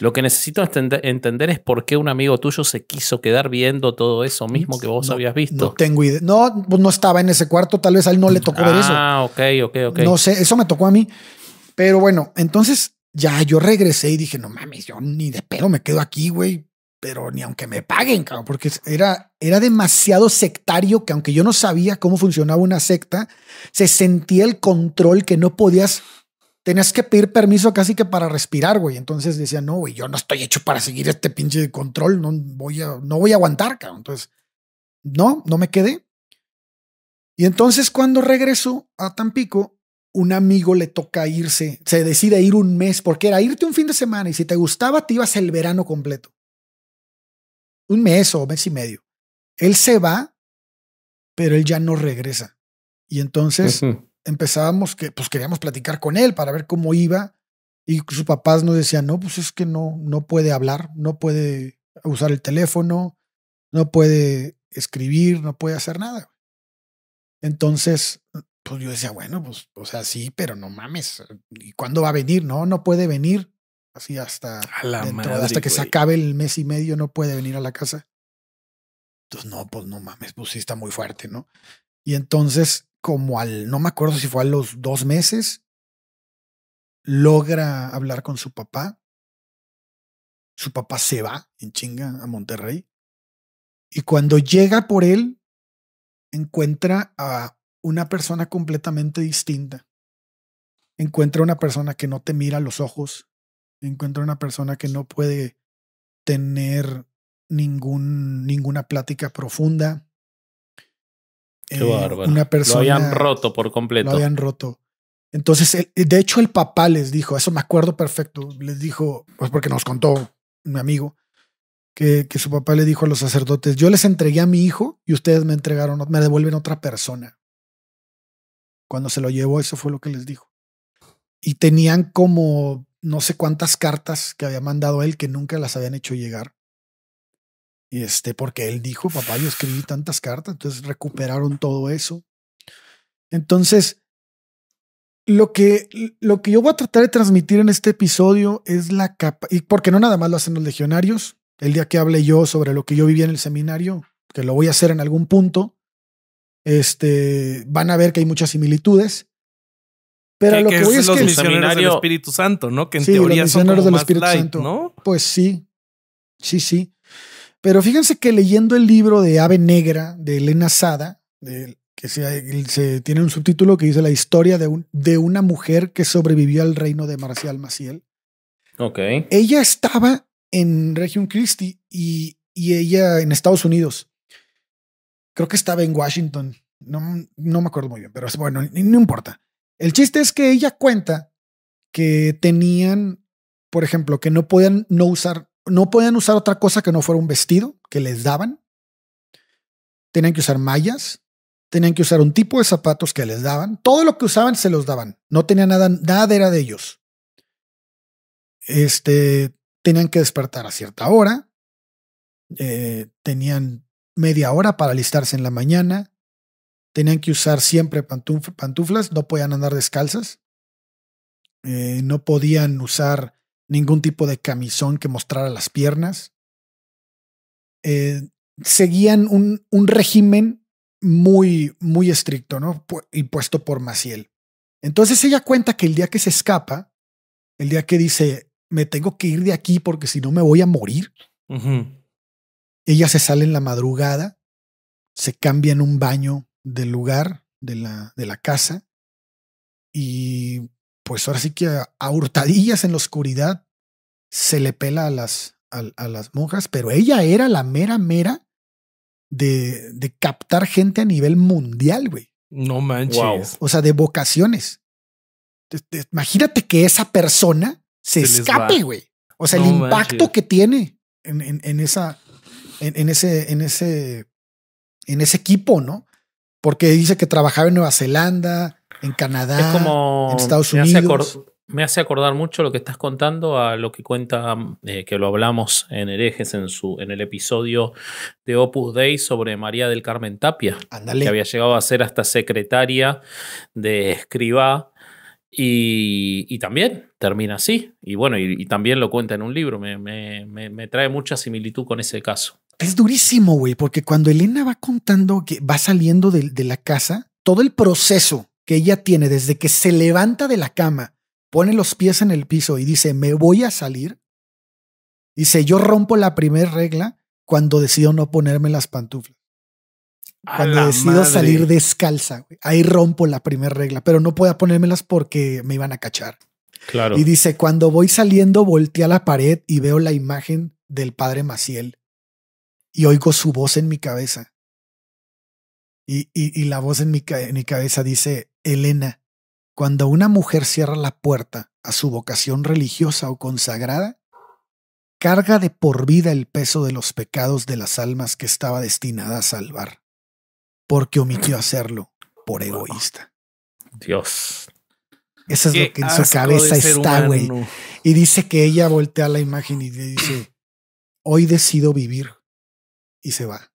Lo que necesito entender, es por qué un amigo tuyo se quiso quedar viendo todo eso mismo que vos habías visto. No tengo idea. No, pues no estaba en ese cuarto, tal vez a él no le tocó ver eso. Ah, ok, ok, ok. No sé, eso me tocó a mí. Pero bueno, entonces ya yo regresé y dije, no mames, yo ni de pedo me quedo aquí, güey, pero ni aunque me paguen, cabrón, porque era, era demasiado sectario que aunque yo no sabía cómo funcionaba una secta, se sentía el control que no podías, tenías que pedir permiso casi que para respirar, güey. Entonces decía, no, güey, yo no estoy hecho para seguir este pinche control, no voy a, no voy a aguantar, cabrón. Entonces, no, no me quedé. Y entonces cuando regreso a Tampico, un amigo le toca irse, se decide ir un mes, porque era irte un fin de semana y si te gustaba te ibas el verano completo. Un mes o mes y medio. Él se va, pero él ya no regresa. Y entonces empezábamos que, pues queríamos platicar con él para ver cómo iba. Y sus papás nos decían, no, pues es que no, no puede hablar, no puede usar el teléfono, no puede escribir, no puede hacer nada. Entonces pues, yo decía, bueno, pues, o sea, sí, pero no mames. Eh, ¿Y cuándo va a venir? No, no puede venir. Así hasta dentro, hasta que se acabe el mes y medio, no puede venir a la casa. Entonces, no, pues no mames, pues sí está muy fuerte, ¿no? Y entonces, como al, no me acuerdo si fue a los dos meses, logra hablar con su papá. Su papá se va en chinga a Monterrey. Y cuando llega por él, encuentra a una persona completamente distinta. Encuentra una persona que no te mira a los ojos. Encuentra una persona que no puede tener ningún, ninguna plática profunda. Eh, lo habían roto por completo. Lo habían roto. Entonces, de hecho, el papá les dijo, eso me acuerdo perfecto, les dijo, pues porque nos contó mi amigo, que, que, su papá le dijo a los sacerdotes, yo les entregué a mi hijo y ustedes me entregaron, me devuelven otra persona. Cuando se lo llevó, eso fue lo que les dijo. Y tenían como no sé cuántas cartas que había mandado él que nunca las habían hecho llegar. Y este, porque él dijo, papá, yo escribí tantas cartas, entonces recuperaron todo eso. Entonces, lo que, lo que yo voy a tratar de transmitir en este episodio es la capa, y porque no nada más lo hacen los legionarios, el día que hable yo sobre lo que yo vivía en el seminario, que lo voy a hacer en algún punto, este, van a ver que hay muchas similitudes. Pero lo que, voy es, es, que los del Espíritu Santo, ¿no? Que en teoría son del Espíritu Santo, ¿no? Pues sí, sí, sí. Pero fíjense que leyendo el libro de Ave Negra de Elena Sada, que se, tiene un subtítulo que dice la historia de, un, de una mujer que sobrevivió al reino de Marcial Maciel. Ok. Ella estaba en Región Christi y, y ella en Estados Unidos creo que estaba en Washington, no, no me acuerdo muy bien, pero bueno, no importa. El chiste es que ella cuenta que tenían, por ejemplo, que no podían no usar, no podían usar otra cosa que no fuera un vestido que les daban. Tenían que usar mallas, tenían que usar un tipo de zapatos que les daban. Todo lo que usaban se los daban. No tenía nada, nada era de ellos. Este, tenían que despertar a cierta hora. Eh, tenían media hora para alistarse en la mañana. Tenían que usar siempre pantuflas, no podían andar descalzas. Eh, no podían usar ningún tipo de camisón que mostrara las piernas. Eh, seguían un, un, régimen muy, muy estricto, ¿no? Impuesto por Maciel. Entonces ella cuenta que el día que se escapa, el día que dice, me tengo que ir de aquí porque si no me voy a morir, ajá ella se sale en la madrugada, se cambia en un baño del lugar, de la, de la casa, y pues ahora sí que a, hurtadillas en la oscuridad se le pela a las, a, las monjas, pero ella era la mera mera de, de captar gente a nivel mundial, güey. No manches. O sea, de vocaciones. Imagínate que esa persona se, escape, güey. O sea, el impacto que tiene en, en, esa, en, ese, en, ese, en ese equipo, ¿no? Porque dice que trabajaba en Nueva Zelanda, en Canadá, en Estados Unidos. Me hace, acordar, mucho lo que estás contando a lo que cuenta, eh, que lo hablamos en herejes en, su, en el episodio de Opus Dei sobre María del Carmen Tapia, que había llegado a ser hasta secretaria de escriba y, también termina así. Y bueno, y, también lo cuenta en un libro. Me, me, me, trae mucha similitud con ese caso. Es durísimo, güey, porque cuando Elena va contando que va saliendo de, de, la casa, todo el proceso que ella tiene desde que se levanta de la cama, pone los pies en el piso y dice, me voy a salir. Dice, yo rompo la primera regla cuando decido no ponerme las pantuflas. Cuando decido salir descalza, ahí rompo la primera regla, pero no puedo ponérmelas porque me iban a cachar. Claro. Y dice, cuando voy saliendo, volteé a la pared y veo la imagen del padre Maciel y oigo su voz en mi cabeza. Y, la voz en mi, en mi cabeza dice, Elena, cuando una mujer cierra la puerta a su vocación religiosa o consagrada, carga de por vida el peso de los pecados de las almas que estaba destinada a salvar porque omitió hacerlo por egoísta. Dios. Eso es lo que en su cabeza está, güey. Y dice que ella voltea la imagen y le dice, hoy decido vivir. Y se va.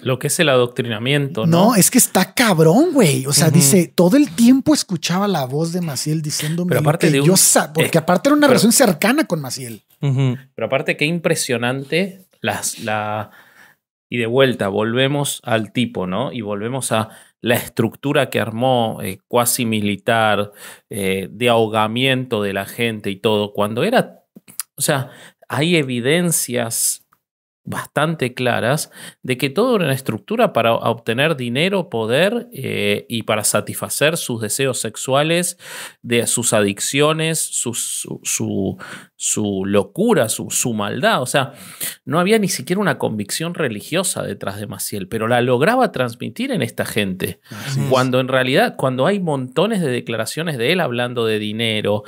Lo que es el adoctrinamiento, ¿no? es que está cabrón, güey. O sea, dice, todo el tiempo escuchaba la voz de Maciel diciéndome aparte porque eh, aparte era una relación cercana con Maciel. Pero aparte, qué impresionante las, la, y de vuelta volvemos al tipo, ¿no? Y volvemos a la estructura que armó eh, cuasi militar, eh, de ahogamiento de la gente y todo, cuando era, o sea, hay evidencias bastante claras de que todo era una estructura para obtener dinero, poder eh, y para satisfacer sus deseos sexuales, de sus adicciones, su, su, su, locura, su, maldad. O sea, no había ni siquiera una convicción religiosa detrás de Maciel, pero la lograba transmitir en esta gente. cuando en realidad, cuando hay montones de declaraciones de él hablando de dinero,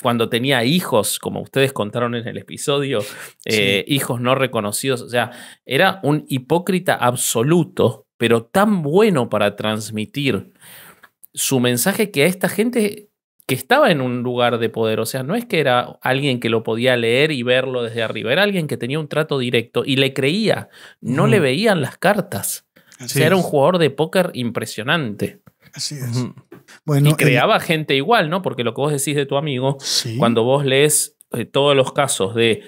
cuando tenía hijos, como ustedes contaron en el episodio, eh, hijos no reconocidos, o sea, era un hipócrita absoluto, pero tan bueno para transmitir su mensaje que a esta gente que estaba en un lugar de poder, o sea, no es que era alguien que lo podía leer y verlo desde arriba, era alguien que tenía un trato directo y le creía, no le veían las cartas. era un jugador de póker impresionante. Así es. bueno, y eh, creaba gente igual, ¿no? Porque lo que vos decís de tu amigo, cuando vos lees eh, todos los casos de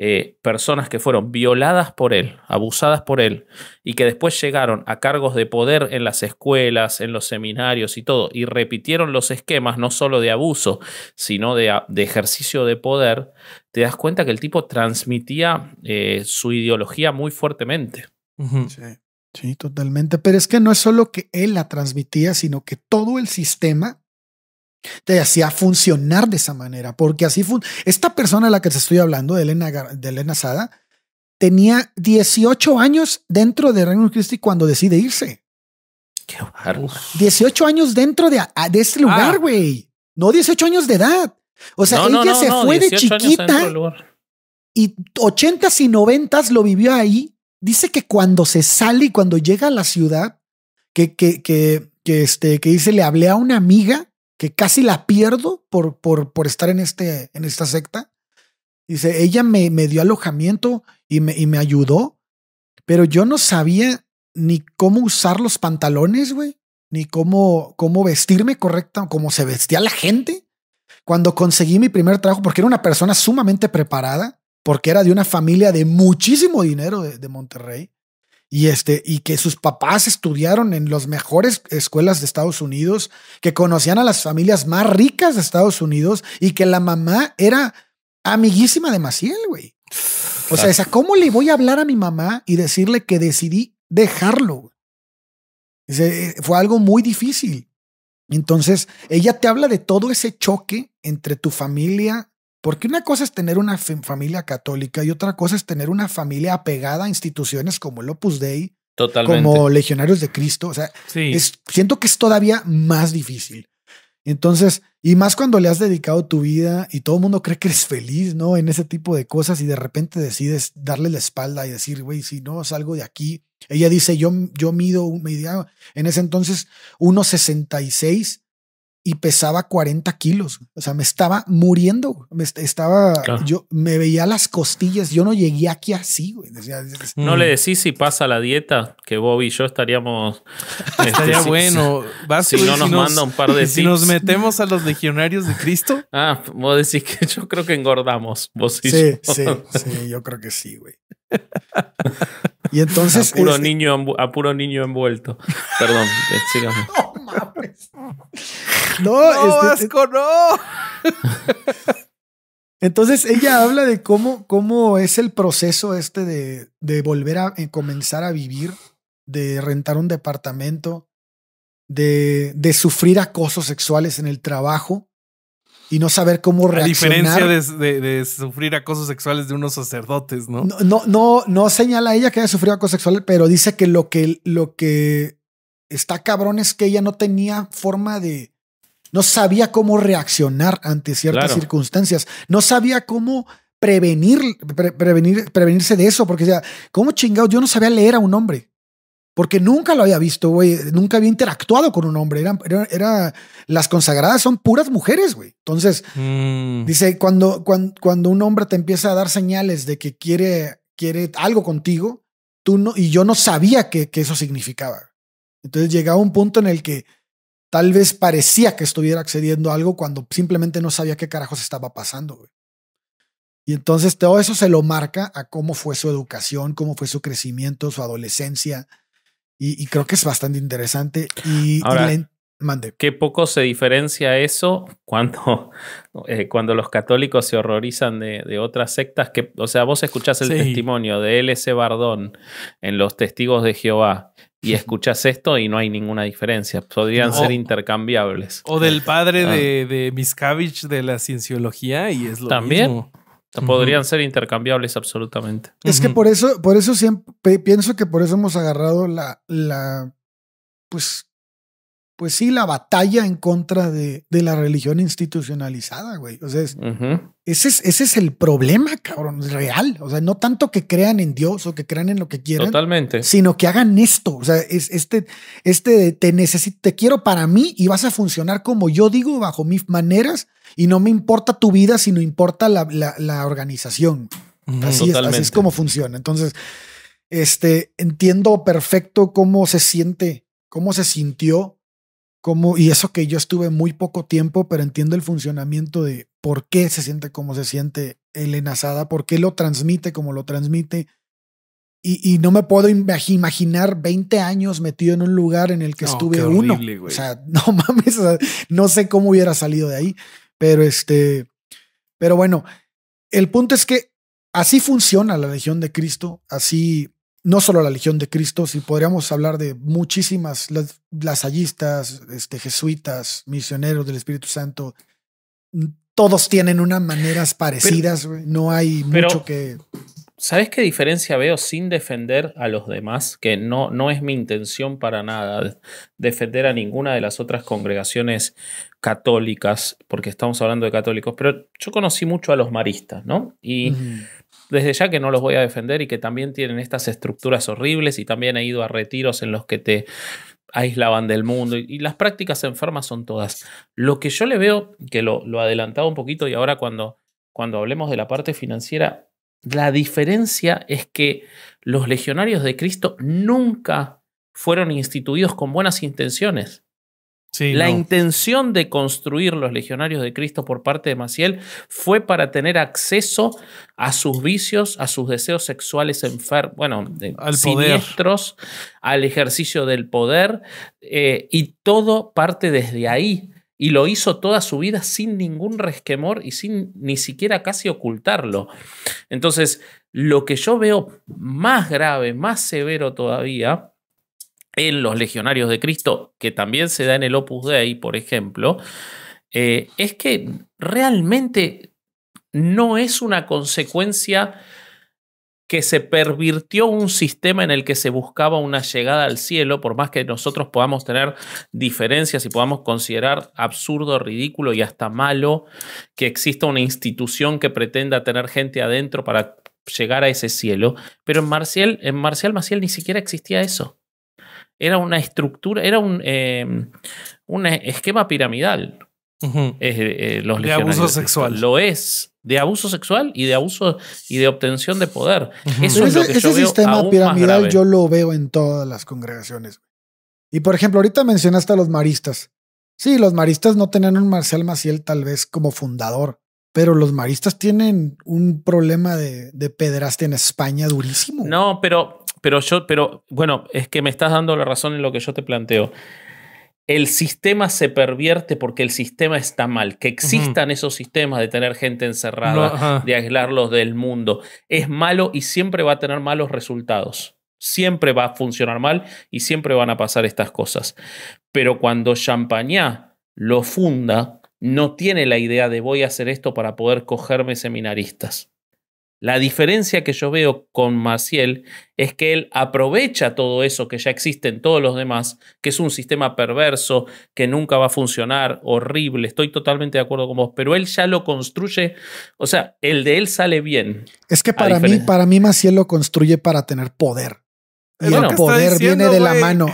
eh, personas que fueron violadas por él, abusadas por él, y que después llegaron a cargos de poder en las escuelas, en los seminarios y todo, y repitieron los esquemas no solo de abuso, sino de, ejercicio de poder, te das cuenta que el tipo transmitía eh, su ideología muy fuertemente. sí, totalmente. Pero es que no es solo que él la transmitía, sino que todo el sistema te hacía funcionar de esa manera, porque así fue. Esta persona a la que te estoy hablando, de Elena, de Elena Sada, tenía 18 años dentro de Reino Christi cuando decide irse. Qué barba. 18 años dentro de, ah, de este lugar, ah. güey. No 18 años de edad. O sea, ella se fue de chiquita y 80 y 90 lo vivió ahí. Dice que cuando se sale y cuando llega a la ciudad, que, que, que, que, este, que dice, le hablé a una amiga que casi la pierdo por, por, estar en, este, en esta secta. Dice, ella me, me dio alojamiento y me, me ayudó, pero yo no sabía ni cómo usar los pantalones, güey, ni cómo, cómo vestirme correcta, cómo se vestía la gente. Cuando conseguí mi primer trabajo, porque era una persona sumamente preparada, porque era de una familia de muchísimo dinero de Monterrey, y este y que sus papás estudiaron en las mejores escuelas de Estados Unidos, que conocían a las familias más ricas de Estados Unidos y que la mamá era amiguísima de Maciel, güey. O sea, ¿cómo le voy a hablar a mi mamá y decirle que decidí dejarlo? Eh, eh, fue algo muy difícil. Entonces, ella te habla de todo ese choque entre tu familia porque una cosa es tener una familia católica y otra cosa es tener una familia apegada a instituciones como el Opus Dei, como Legionarios de Cristo. O sea, siento que es todavía más difícil. Entonces, y más cuando le has dedicado tu vida y todo el mundo cree que eres feliz, ¿no? En ese tipo de cosas y de repente decides darle la espalda y decir, güey, si no salgo de aquí. Ella dice, yo, yo mido, medía en ese entonces 1,66 y pesaba 40 kilos. O sea, me estaba muriendo. Me estaba, yo me veía las costillas. Yo no llegué aquí así. Güey. no le mm. decís si pasa la dieta que Bobby y yo estaríamos. [LAUGHS] Estaría este, bueno. si, no nos, manda un par de. Si nos metemos a los legionarios de Cristo. [LAUGHS] Ah, vos decís que yo creo que engordamos. Vos sí, sí, [LAUGHS] sí. Yo creo que sí, güey. Y entonces. A puro, este niño, a puro niño envuelto. Perdón, eh, [LAUGHS] No, no, este, eh, asco, no. [LAUGHS] Entonces ella habla de cómo, cómo es el proceso este de, de volver a eh, comenzar a vivir, de rentar un departamento, de, de sufrir acosos sexuales en el trabajo y no saber cómo reaccionar. A diferencia de, sufrir acosos sexuales de unos sacerdotes, ¿no? ¿no? No, no, señala ella que haya sufrido acoso sexual, pero dice que lo que, lo que está cabrón es que ella no tenía forma de, no sabía cómo reaccionar ante ciertas circunstancias, no sabía cómo prevenir, prevenir, prevenirse de eso, porque, o sea, ¿cómo chingados? Yo no sabía leer a un hombre. Porque nunca lo había visto, güey. Nunca había interactuado con un hombre. Era, las consagradas son puras mujeres, güey. Entonces, mm. dice, cuando, cuando, un hombre te empieza a dar señales de que quiere, quiere algo contigo, tú no, y yo no sabía qué, que eso significaba. Entonces llegaba un punto en el que tal vez parecía que estuviera accediendo a algo cuando simplemente no sabía qué carajos estaba pasando. Y entonces todo eso se lo marca a cómo fue su educación, cómo fue su crecimiento, su adolescencia. Y, creo que es bastante interesante. Y, Ahora, Qué poco se diferencia eso cuando, [LAUGHS] eh, cuando los católicos se horrorizan de, otras sectas. Que, o sea, vos escuchás el testimonio de L.S. Bardón en Los Testigos de Jehová y escuchas esto y no hay ninguna diferencia. Podrían ser intercambiables. O del [LAUGHS] padre de, ah. de Miscavige de la cienciología y es lo ¿También? Podrían ser intercambiables absolutamente. Es que por eso, por eso siempre pienso que por eso hemos agarrado la, la pues pues sí, la batalla en contra de, de la religión institucionalizada, güey. O sea, ese, es, ese es el problema, cabrón, es real. O sea, no tanto que crean en Dios o que crean en lo que quieran. Totalmente. Sino que hagan esto. O sea, es, este, este te te quiero para mí y vas a funcionar como yo digo, bajo mis maneras y no me importa tu vida, sino importa la, la, organización. así, es, así es como funciona. Entonces, este, entiendo perfecto cómo se siente, cómo se sintió y eso que yo estuve muy poco tiempo, pero entiendo el funcionamiento de por qué se siente como se siente el Sada, por qué lo transmite como lo transmite. Y, no me puedo imaginar 20 años metido en un lugar en el que estuve uno. [LAUGHS] o sea, no mames, no sé cómo hubiera salido de ahí. Pero este, pero bueno, el punto es que así funciona la Legión de Cristo, así no solo la Legión de Cristo, si podríamos hablar de muchísimas las, lasallistas, este, jesuitas, misioneros del Espíritu Santo, todos tienen unas maneras parecidas, no hay mucho que... ¿Sabes qué diferencia veo sin defender a los demás? Que no, no es mi intención para nada defender a ninguna de las otras congregaciones católicas, porque estamos hablando de católicos, pero yo conocí mucho a los maristas, ¿no? Y desde ya que no los voy a defender y que también tienen estas estructuras horribles y también he ido a retiros en los que te aislaban del mundo y, las prácticas enfermas son todas. Lo que yo le veo, que lo, lo adelantaba un poquito y ahora cuando, cuando hablemos de la parte financiera, la diferencia es que los legionarios de Cristo nunca fueron instituidos con buenas intenciones la intención de construir los legionarios de Cristo por parte de Maciel fue para tener acceso a sus vicios, a sus deseos sexuales enfermos, bueno, siniestros, al ejercicio del poder, eh, y todo parte desde ahí. Y lo hizo toda su vida sin ningún resquemor y sin ni siquiera casi ocultarlo. Entonces, lo que yo veo más grave, más severo todavía, en los legionarios de Cristo, que también se da en el Opus Dei, por ejemplo, eh, es que realmente no es una consecuencia que se pervirtió un sistema en el que se buscaba una llegada al cielo, por más que nosotros podamos tener diferencias y podamos considerar absurdo, ridículo y hasta malo que exista una institución que pretenda tener gente adentro para llegar a ese cielo, pero en Marcial, en Marcial Maciel ni siquiera existía eso era una estructura, era un, em, un esquema piramidal. Eh, los de abuso sexual. Lo es, de abuso sexual y de abuso y de obtención de poder. ese, es sistema piramidal yo lo veo en todas las congregaciones. Y por ejemplo, ahorita mencionaste a los maristas. Sí, los maristas no tenían un Marcial Maciel tal vez como fundador, pero los maristas tienen un problema de, de pedraste en España durísimo. No, pero, pero yo, pero bueno, es que me estás dando la razón en lo que yo te planteo. El sistema se pervierte porque el sistema está mal. Que existan esos sistemas de tener gente encerrada, de aislarlos del mundo, es malo y siempre va a tener malos resultados. Siempre va a funcionar mal y siempre van a pasar estas cosas. Pero cuando Champagnat lo funda, no tiene la idea de voy a hacer esto para poder cogerme seminaristas. La diferencia que yo veo con Maciel es que él aprovecha todo eso que ya existe en todos los demás, que es un sistema perverso, que nunca va a funcionar, horrible, estoy totalmente de acuerdo con vos, pero él ya lo construye, o sea, el de él sale bien. Es que para mí, para mí Maciel lo construye para tener poder el poder viene de la mano.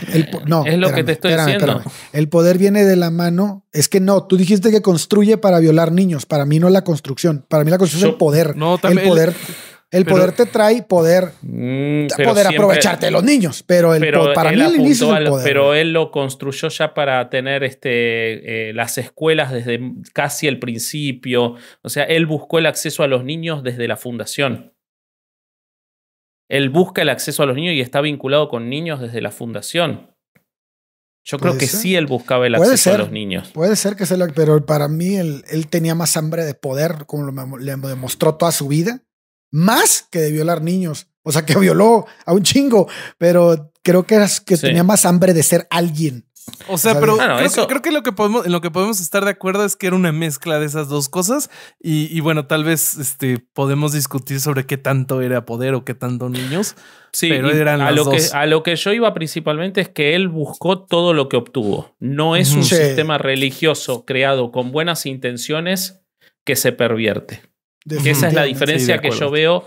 no, es lo que te estoy diciendo. El poder viene de la mano. Es que no, tú dijiste que construye para violar niños. Para mí no la construcción. Para mí la construcción es el poder. No, también, el poder. El poder te trae poder, mm, poder aprovecharte de los niños, pero, para mí el inicio es el poder. Pero él lo construyó ya para tener este, eh, las escuelas desde casi el principio. O sea, él buscó el acceso a los niños desde la fundación él busca el acceso a los niños y está vinculado con niños desde la fundación. Yo creo que sí él buscaba el acceso a los niños. Puede ser que sea, Pero para mí él, tenía más hambre de poder, como lo, le demostró toda su vida, más que de violar niños. O sea, que [LAUGHS] violó a un chingo, pero creo que, era, que tenía más hambre de ser alguien o sea, pero creo, que lo que podemos, en lo que podemos estar de acuerdo es que era una mezcla de esas dos cosas. Y, y bueno, tal vez este, podemos discutir sobre qué tanto era poder o qué tanto niños. Sí, pero a, lo Que, a lo que yo iba principalmente es que él buscó todo lo que obtuvo. No es un sistema religioso creado con buenas intenciones que se pervierte. esa es la diferencia que yo veo,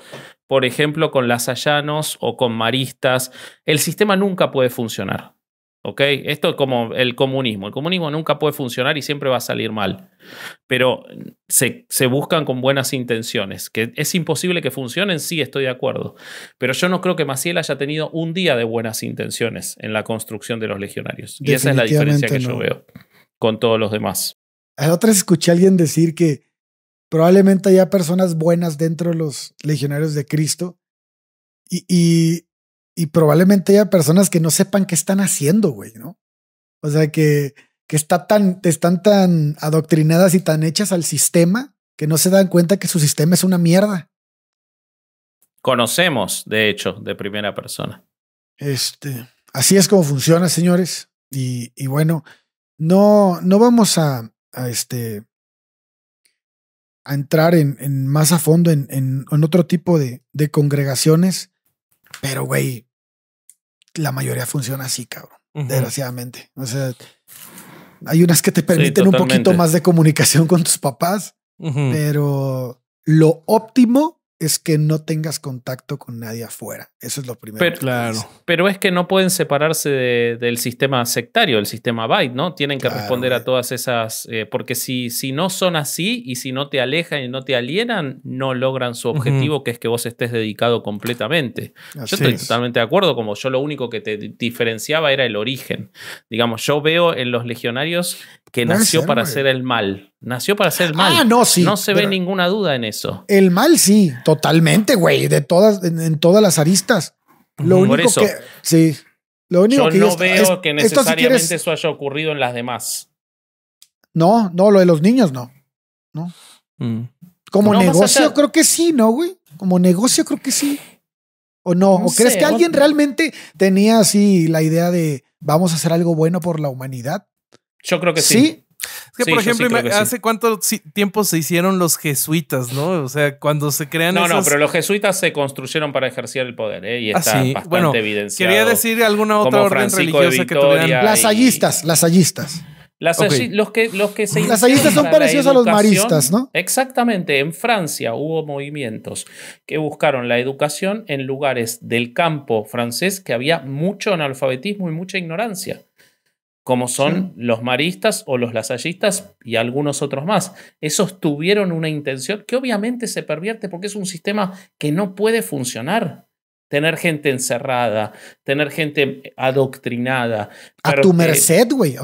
por ejemplo, con las allanos o con maristas. El sistema nunca puede funcionar. ¿Ok? Esto es como el comunismo. El comunismo nunca puede funcionar y siempre va a salir mal. Pero mm, se, se, buscan con buenas intenciones. Que es imposible que funcionen, sí, estoy de acuerdo. Pero yo no creo que Maciel haya tenido un día de buenas intenciones en la construcción de los legionarios. Y esa es la diferencia que yo veo con todos los demás. A otras escuché a alguien decir que probablemente haya personas buenas dentro de los legionarios de Cristo. Y, y y probablemente haya personas que no sepan qué están haciendo, güey, ¿no? O sea, que, que tan, están tan adoctrinadas y tan hechas al sistema que no se dan cuenta que su sistema es una mierda. Conocemos, de hecho, de primera persona. Este, así es como funciona, señores. Y, bueno, no, no vamos a, este, a entrar en, más a fondo en, otro tipo de, de congregaciones. Pero, güey, la mayoría funciona así, cabrón. Desgraciadamente. O sea, hay unas que te permiten un poquito más de comunicación con tus papás, pero lo óptimo es que no tengas contacto con nadie afuera. Eso es lo primero. Pero, claro. Pero es que no pueden separarse del sistema sectario, del sistema Byte, ¿no? Tienen que responder a eh. todas esas. Eh, porque si, si no son así y si no te alejan y no te alienan, no logran su objetivo, que es que vos estés dedicado completamente. yo estoy totalmente de acuerdo. Como yo lo único que te diferenciaba era el origen. Digamos, yo veo en los legionarios que nació para hacer el mal. Nació para hacer el ah, mal. Ah, no, sí. No se ve ninguna duda en eso. El mal, sí, totalmente, güey, de todas, en, todas las aristas. Lo único eso, que. Sí. Lo único yo no veo que necesariamente eso haya ocurrido en las demás. No, no, lo de los niños no. no. Mm. Como negocio, creo que sí, ¿no, güey? Como negocio, creo que sí. ¿O no? ¿O crees que alguien realmente tenía así la idea de vamos a hacer algo bueno por la humanidad? Yo creo que sí. Es que, por ejemplo, hace cuánto tiempo se hicieron los jesuitas, ¿no? O sea, cuando se crean. No, no, pero los jesuitas se construyeron para ejercer el poder, ¿eh? Y ah, está bastante bueno, evidenciado. Quería decir alguna otra orden religiosa que tuvieran. Lasallistas, y... Las okay. los, que, los que se Las son parecidos a los maristas, ¿no? Exactamente. En Francia hubo movimientos que buscaron la educación en lugares del campo francés que había mucho analfabetismo y mucha ignorancia como son los maristas o los lasallistas y algunos otros más. Esos tuvieron una intención que obviamente se pervierte porque es un sistema que no puede funcionar. Tener gente encerrada, tener gente adoctrinada. A tu merced, güey.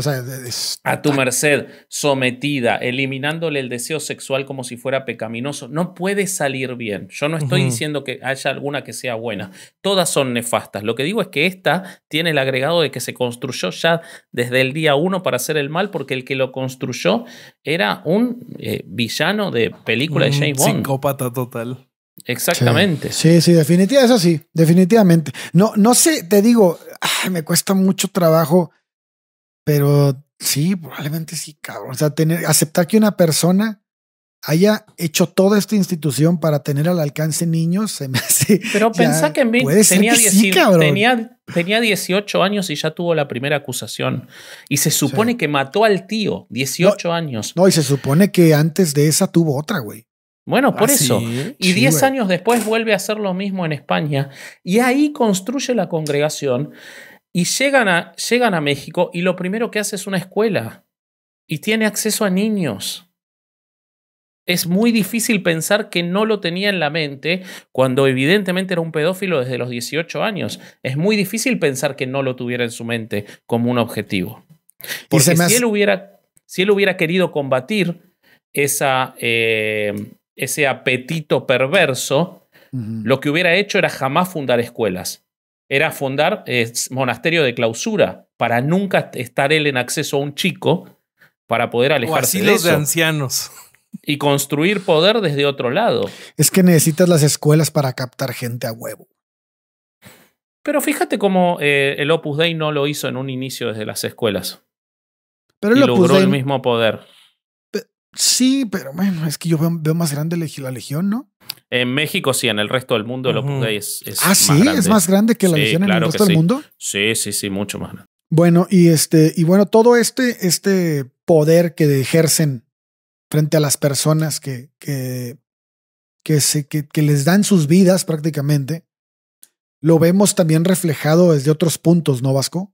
a tu merced, sometida, eliminándole el deseo sexual como si fuera pecaminoso. No puede salir bien. Yo no estoy diciendo que haya alguna que sea buena. Todas son nefastas. Lo que digo es que esta tiene el agregado de que se construyó ya desde el día uno para hacer el mal, porque el que lo construyó era un eh, villano de película de James Bond. Psicópata total. Exactamente. Sí, sí, definitivamente, eso sí, definitivamente. No, no sé, te digo, me cuesta mucho trabajo, pero sí, probablemente sí, cabrón. O sea, tener, aceptar que una persona haya hecho toda esta institución para tener al alcance niños, se me Pero pensá que en tenía, tenía, tenía, 18 años y ya tuvo la primera acusación. Y se supone que mató al tío, 18 años. No, y se supone que antes de esa tuvo otra, güey. Bueno, por ah, eso. Y 10 años después vuelve a hacer lo mismo en España y ahí construye la congregación y llegan a, llegan a México y lo primero que hace es una escuela y tiene acceso a niños. Es muy difícil pensar que no lo tenía en la mente cuando evidentemente era un pedófilo desde los 18 años. Es muy difícil pensar que no lo tuviera en su mente como un objetivo. Porque si, él hubiera, si él hubiera querido combatir esa... Eh, ese apetito perverso, lo que hubiera hecho era jamás fundar escuelas. Era fundar eh, monasterio de clausura para nunca estar él en acceso a un chico para poder alejarse de eso. de ancianos. [LAUGHS] Y construir poder desde otro lado. Es que necesitas las escuelas para captar gente a huevo. Pero fíjate cómo eh, el Opus Dei no lo hizo en un inicio desde las escuelas. Pero y logró el mismo poder. Sí, pero bueno, es que yo veo, más grande la Legión, ¿no? En México sí, en el resto del mundo lo Opus Dei es, grande. Ah, sí, es más grande que la Legión en el resto del mundo. Sí, sí, sí, mucho más Bueno, y este, y bueno, todo este, este poder que ejercen frente a las personas que, que, que les dan sus vidas prácticamente, lo vemos también reflejado desde otros puntos, ¿no, Vasco?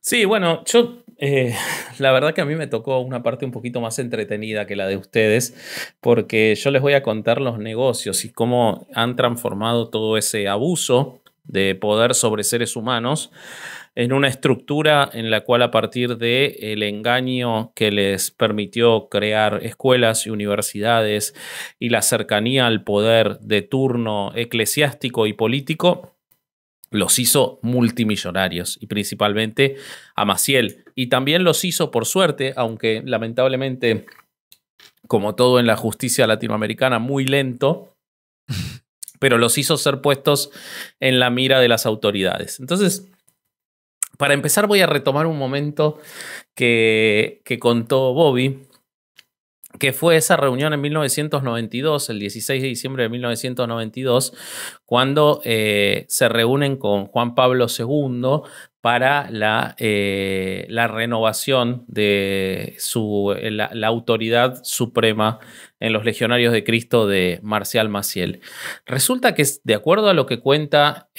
Sí, bueno, yo eh, [LAUGHS] la verdad que a mí me tocó una parte un poquito más entretenida que la de ustedes, porque yo les voy a contar los negocios y cómo han transformado todo ese abuso de poder sobre seres humanos en una estructura en la cual a partir de el engaño que les permitió crear escuelas y universidades y la cercanía al poder de turno eclesiástico y político los hizo multimillonarios y principalmente a Maciel. Y también los hizo, por suerte, aunque lamentablemente, como todo en la justicia latinoamericana, muy lento, [LAUGHS] pero los hizo ser puestos en la mira de las autoridades. Entonces, para empezar voy a retomar un momento que, contó Bobby que fue esa reunión en 1992, el 16 de diciembre de 1992, cuando eh, se reúnen con Juan Pablo II para la, eh, la renovación de eh, la, autoridad suprema en los legionarios de Cristo de Marcial Maciel. Resulta que, de acuerdo a lo que cuenta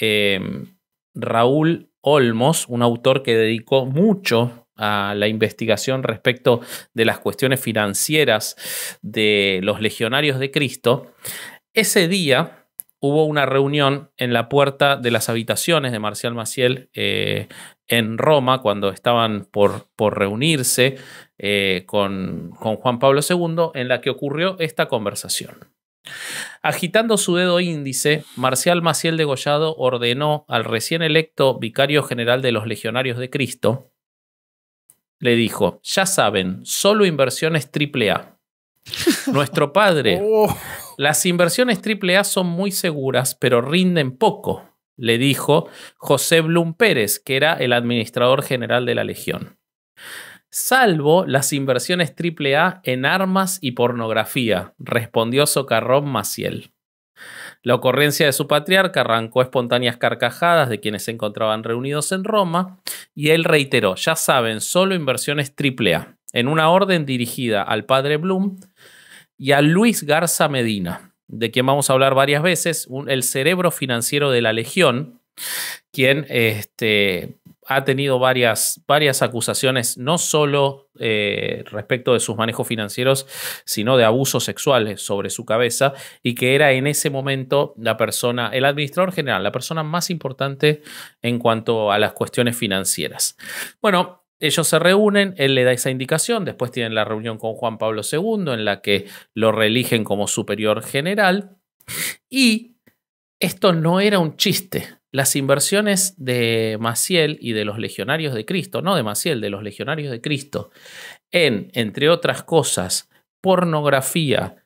Raúl Olmos, un autor que dedicó mucho a la investigación respecto de las cuestiones financieras de los legionarios de Cristo, ese día hubo una reunión en la puerta de las habitaciones de Marcial Maciel eh, en Roma, cuando estaban por, reunirse eh, con, con Juan Pablo II, en la que ocurrió esta conversación. Agitando su dedo índice, Marcial Maciel degollado ordenó al recién electo vicario general de los Legionarios de Cristo, le dijo, ya saben, solo inversiones A. [LAUGHS] Nuestro padre, oh. las inversiones A son muy seguras, pero rinden poco, le dijo José Blum Pérez, que era el administrador general de la Legión. Salvo las inversiones A en armas y pornografía, respondió Socarrón Maciel. La ocurrencia de su patriarca arrancó espontáneas carcajadas de quienes se encontraban reunidos en Roma y él reiteró, ya saben, solo inversiones triple A, en una orden dirigida al padre Bloom y a Luis Garza Medina, de quien vamos a hablar varias veces, el cerebro financiero de la Legión, quien este, ha tenido varias, varias acusaciones, no solo eh, respecto de sus manejos financieros, sino de abusos sexuales sobre su cabeza, y que era en ese momento la persona, el administrador general, la persona más importante en cuanto a las cuestiones financieras. Bueno, ellos se reúnen, él le da esa indicación, después tienen la reunión con Juan Pablo II en la que lo reeligen como superior general y esto no era un chiste. Las inversiones de Maciel y de los legionarios de Cristo, no de Maciel, de los legionarios de Cristo, en, entre otras cosas, pornografía,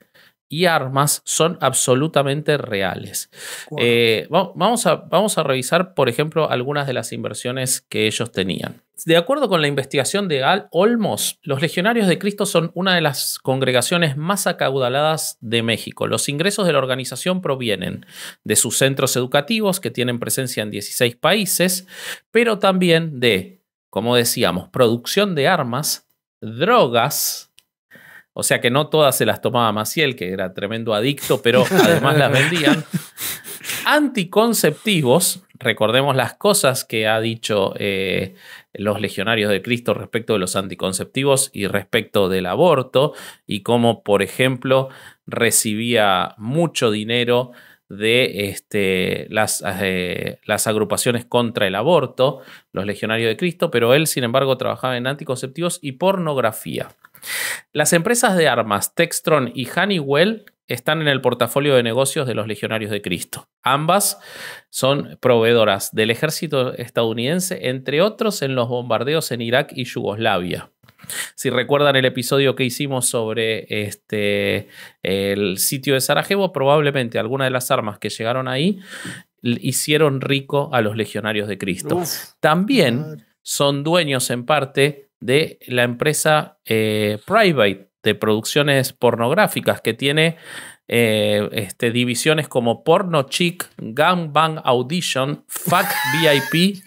y armas son absolutamente reales. Eh, vamos, a, vamos a revisar, por ejemplo, algunas de las inversiones que ellos tenían. De acuerdo con la investigación de Al Olmos, los Legionarios de Cristo son una de las congregaciones más acaudaladas de México. Los ingresos de la organización provienen de sus centros educativos, que tienen presencia en 16 países, pero también de, como decíamos, producción de armas, drogas, o sea que no todas se las tomaba Maciel, que era tremendo adicto, pero además las vendían. [LAUGHS] Anticonceptivos, recordemos las cosas que ha dicho eh, los legionarios de Cristo respecto de los anticonceptivos y respecto del aborto, y cómo, por ejemplo, recibía mucho dinero de este, eh, las, agrupaciones contra el aborto, los legionarios de Cristo, pero él, sin embargo, trabajaba en anticonceptivos y pornografía. Las empresas de armas Textron y Honeywell están en el portafolio de negocios de los Legionarios de Cristo. Ambas son proveedoras del ejército estadounidense, entre otros en los bombardeos en Irak y Yugoslavia. Si recuerdan el episodio que hicimos sobre este, el sitio de Sarajevo, probablemente alguna de las armas que llegaron ahí hicieron rico a los legionarios de Cristo. También son dueños en parte de la empresa eh, Private de producciones pornográficas que tiene eh, este, divisiones como Porno Chic, Gangbang Audition, Fuck [LAUGHS] VIP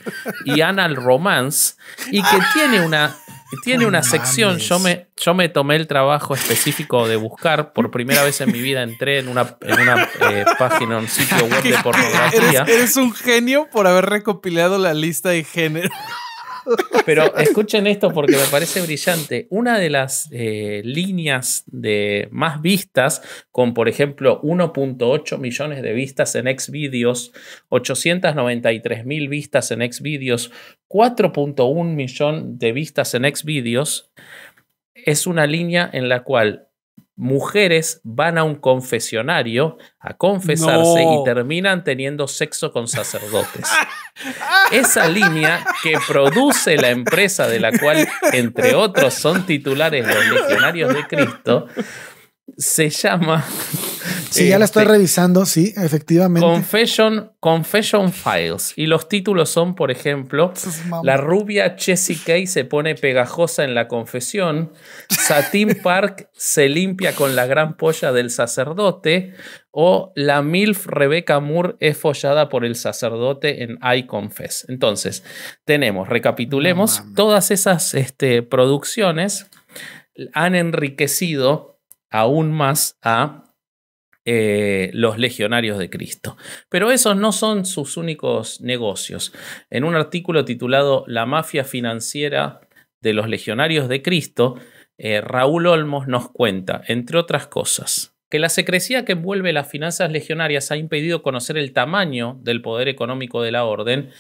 y Anal Romance y que tiene una tiene una sección, yo me, yo me tomé el trabajo específico de buscar, por primera vez en mi vida entré en una, en una eh, página, un sitio web de [LAUGHS] pornografía. Eres, eres, un genio por haber recopilado la lista de género. Pero [LAUGHS] escuchen esto porque me parece brillante. Una de las eh, líneas de más vistas, con por ejemplo 1.8 millones de vistas en Xvideos, 893 mil vistas en Xvideos, 4.1 millón de vistas en Xvideos, es una línea en la cual mujeres van a un confesionario a confesarse y terminan teniendo sexo con sacerdotes. [LAUGHS] Esa línea que produce la empresa de la cual, entre otros, son titulares los legionarios de Cristo, se llama. Sí, ya la estoy este, revisando, sí, efectivamente. Confession, Files. Y los títulos son, por ejemplo, La rubia Jessica Kay se pone pegajosa en la confesión. Satin [LAUGHS] Park se limpia con la gran polla del sacerdote. O la MILF Rebecca Moore es follada por el sacerdote en I Confess. Entonces, tenemos, recapitulemos, todas esas este, producciones han enriquecido aún más a eh, los legionarios de Cristo. Pero esos no son sus únicos negocios. En un artículo titulado La mafia financiera de los legionarios de Cristo, eh, Raúl Olmos nos cuenta, entre otras cosas, que la secrecía que envuelve las finanzas legionarias ha impedido conocer el tamaño del poder económico de la orden,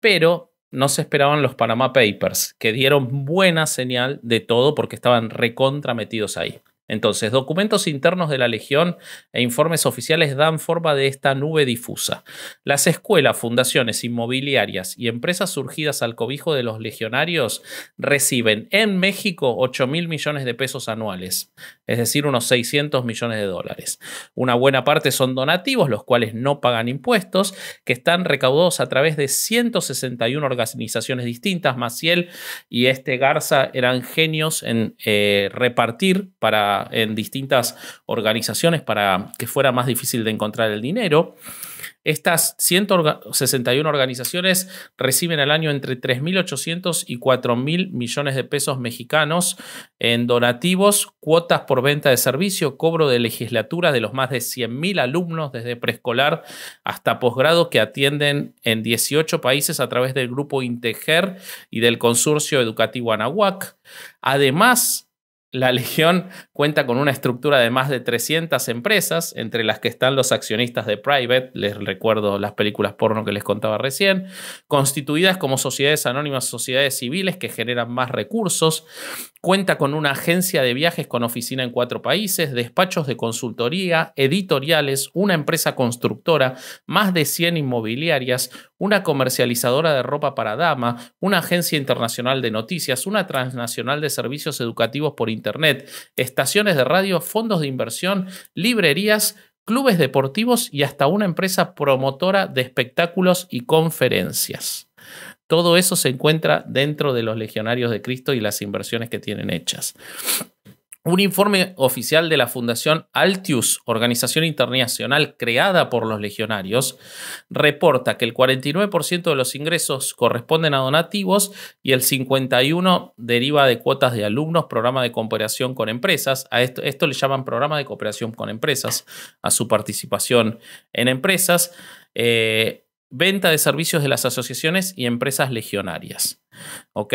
pero no se esperaban los Panama Papers, que dieron buena señal de todo porque estaban recontra metidos ahí. Entonces, documentos internos de la Legión e informes oficiales dan forma de esta nube difusa. Las escuelas, fundaciones, inmobiliarias y empresas surgidas al cobijo de los legionarios reciben en México 8 mil millones de pesos anuales, es decir, unos 600 millones de dólares. Una buena parte son donativos, los cuales no pagan impuestos, que están recaudados a través de 161 organizaciones distintas. Maciel y este Garza eran genios en eh, repartir para en distintas organizaciones para que fuera más difícil de encontrar el dinero. Estas 161 organizaciones reciben al año entre 3.800 y 4.000 millones de pesos mexicanos en donativos, cuotas por venta de servicio, cobro de legislatura de los más de 100.000 alumnos desde preescolar hasta posgrado que atienden en 18 países a través del grupo Integer y del consorcio educativo Anahuac. Además, la Legión cuenta con una estructura de más de 300 empresas, entre las que están los accionistas de Private, les recuerdo las películas porno que les contaba recién, constituidas como sociedades anónimas, sociedades civiles que generan más recursos, Cuenta con una agencia de viajes con oficina en cuatro países, despachos de consultoría, editoriales, una empresa constructora, más de 100 inmobiliarias, una comercializadora de ropa para dama, una agencia internacional de noticias, una transnacional de servicios educativos por Internet, estaciones de radio, fondos de inversión, librerías, clubes deportivos y hasta una empresa promotora de espectáculos y conferencias. Todo eso se encuentra dentro de los legionarios de Cristo y las inversiones que tienen hechas. Un informe oficial de la Fundación Altius, organización internacional creada por los legionarios, reporta que el 49% de los ingresos corresponden a donativos y el 51% deriva de cuotas de alumnos, programa de cooperación con empresas. A esto, le llaman programa de cooperación con empresas, a su participación en empresas. Eh, venta de servicios de las asociaciones y empresas legionarias. ¿Ok?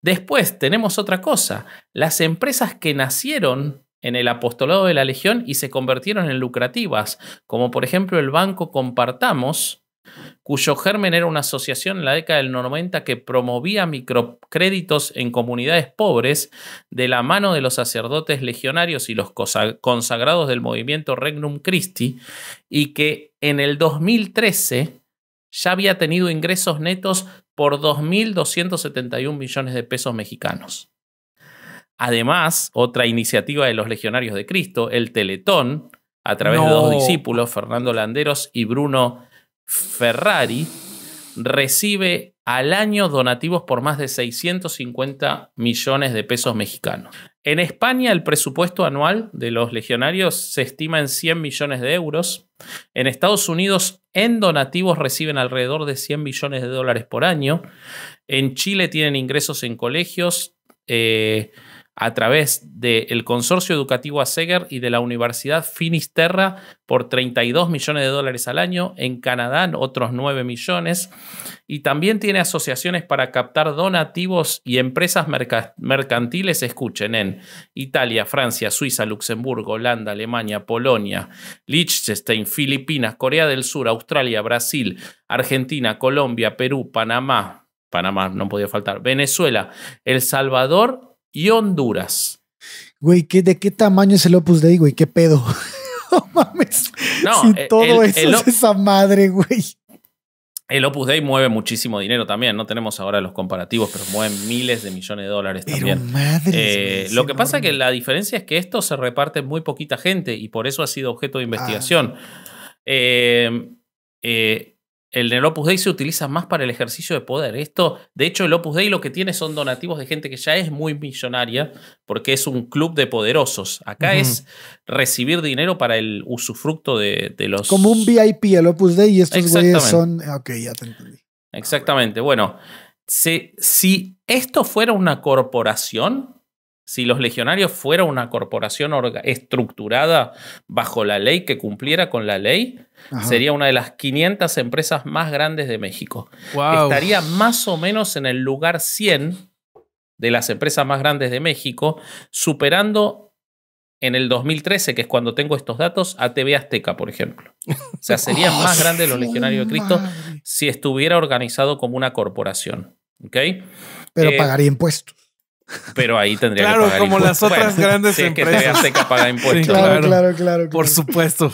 Después tenemos otra cosa, las empresas que nacieron en el apostolado de la Legión y se convirtieron en lucrativas, como por ejemplo el banco Compartamos, cuyo germen era una asociación en la década del 90 que promovía microcréditos en comunidades pobres de la mano de los sacerdotes legionarios y los consagrados del movimiento Regnum Christi, y que en el 2013 ya había tenido ingresos netos por 2.271 millones de pesos mexicanos. Además, otra iniciativa de los Legionarios de Cristo, el Teletón, a través de dos discípulos, Fernando Landeros y Bruno Ferrari, recibe al año donativos por más de 650 millones de pesos mexicanos. En España el presupuesto anual de los legionarios se estima en 100 millones de euros. En Estados Unidos en donativos reciben alrededor de 100 millones de dólares por año. En Chile tienen ingresos en colegios. Eh, a través del consorcio educativo ASEGER y de la Universidad Finisterra por 32 millones de dólares al año, en Canadá otros 9 millones, y también tiene asociaciones para captar donativos y empresas mercantiles, escuchen, en Italia, Francia, Suiza, Luxemburgo, Holanda, Alemania, Polonia, Liechtenstein, Filipinas, Corea del Sur, Australia, Brasil, Argentina, Colombia, Perú, Panamá. Panamá no podía faltar. Venezuela, El Salvador y Honduras. Güey, ¿de qué tamaño es el Opus Dei, güey? ¿Qué pedo? [LAUGHS] no mames. si eh, todo eso es esa madre, güey. El Opus Dei mueve muchísimo dinero también. No tenemos ahora los comparativos, pero mueven miles de millones de dólares también. Eh, lo que pasa es que la diferencia es que esto se reparte muy poquita gente y por eso ha sido objeto de ah. investigación. eh, eh el, Opus Dei se utiliza más para el ejercicio de poder. Esto, de hecho, el Opus Dei lo que tiene son donativos de gente que ya es muy millonaria, porque es un club de poderosos. Acá es recibir dinero para el usufructo de, los. Como un VIP el Opus Dei y estos güeyes son. Ah, ok, ya te entendí. Exactamente. Bueno, si esto fuera una corporación, si los legionarios fuera una corporación estructurada bajo la ley, que cumpliera con la ley, sería una de las 500 empresas más grandes de México. Estaría más o menos en el lugar 100 de las empresas más grandes de México, superando en el 2013, que es cuando tengo estos datos, a TV Azteca, por ejemplo. O sea, sería [LAUGHS] más grande los legionarios de Cristo si estuviera organizado como una corporación. Pero eh, pagaría impuestos pero ahí tendría que pagar como las otras grandes empresas. que impuestos. claro, claro, claro, Por supuesto.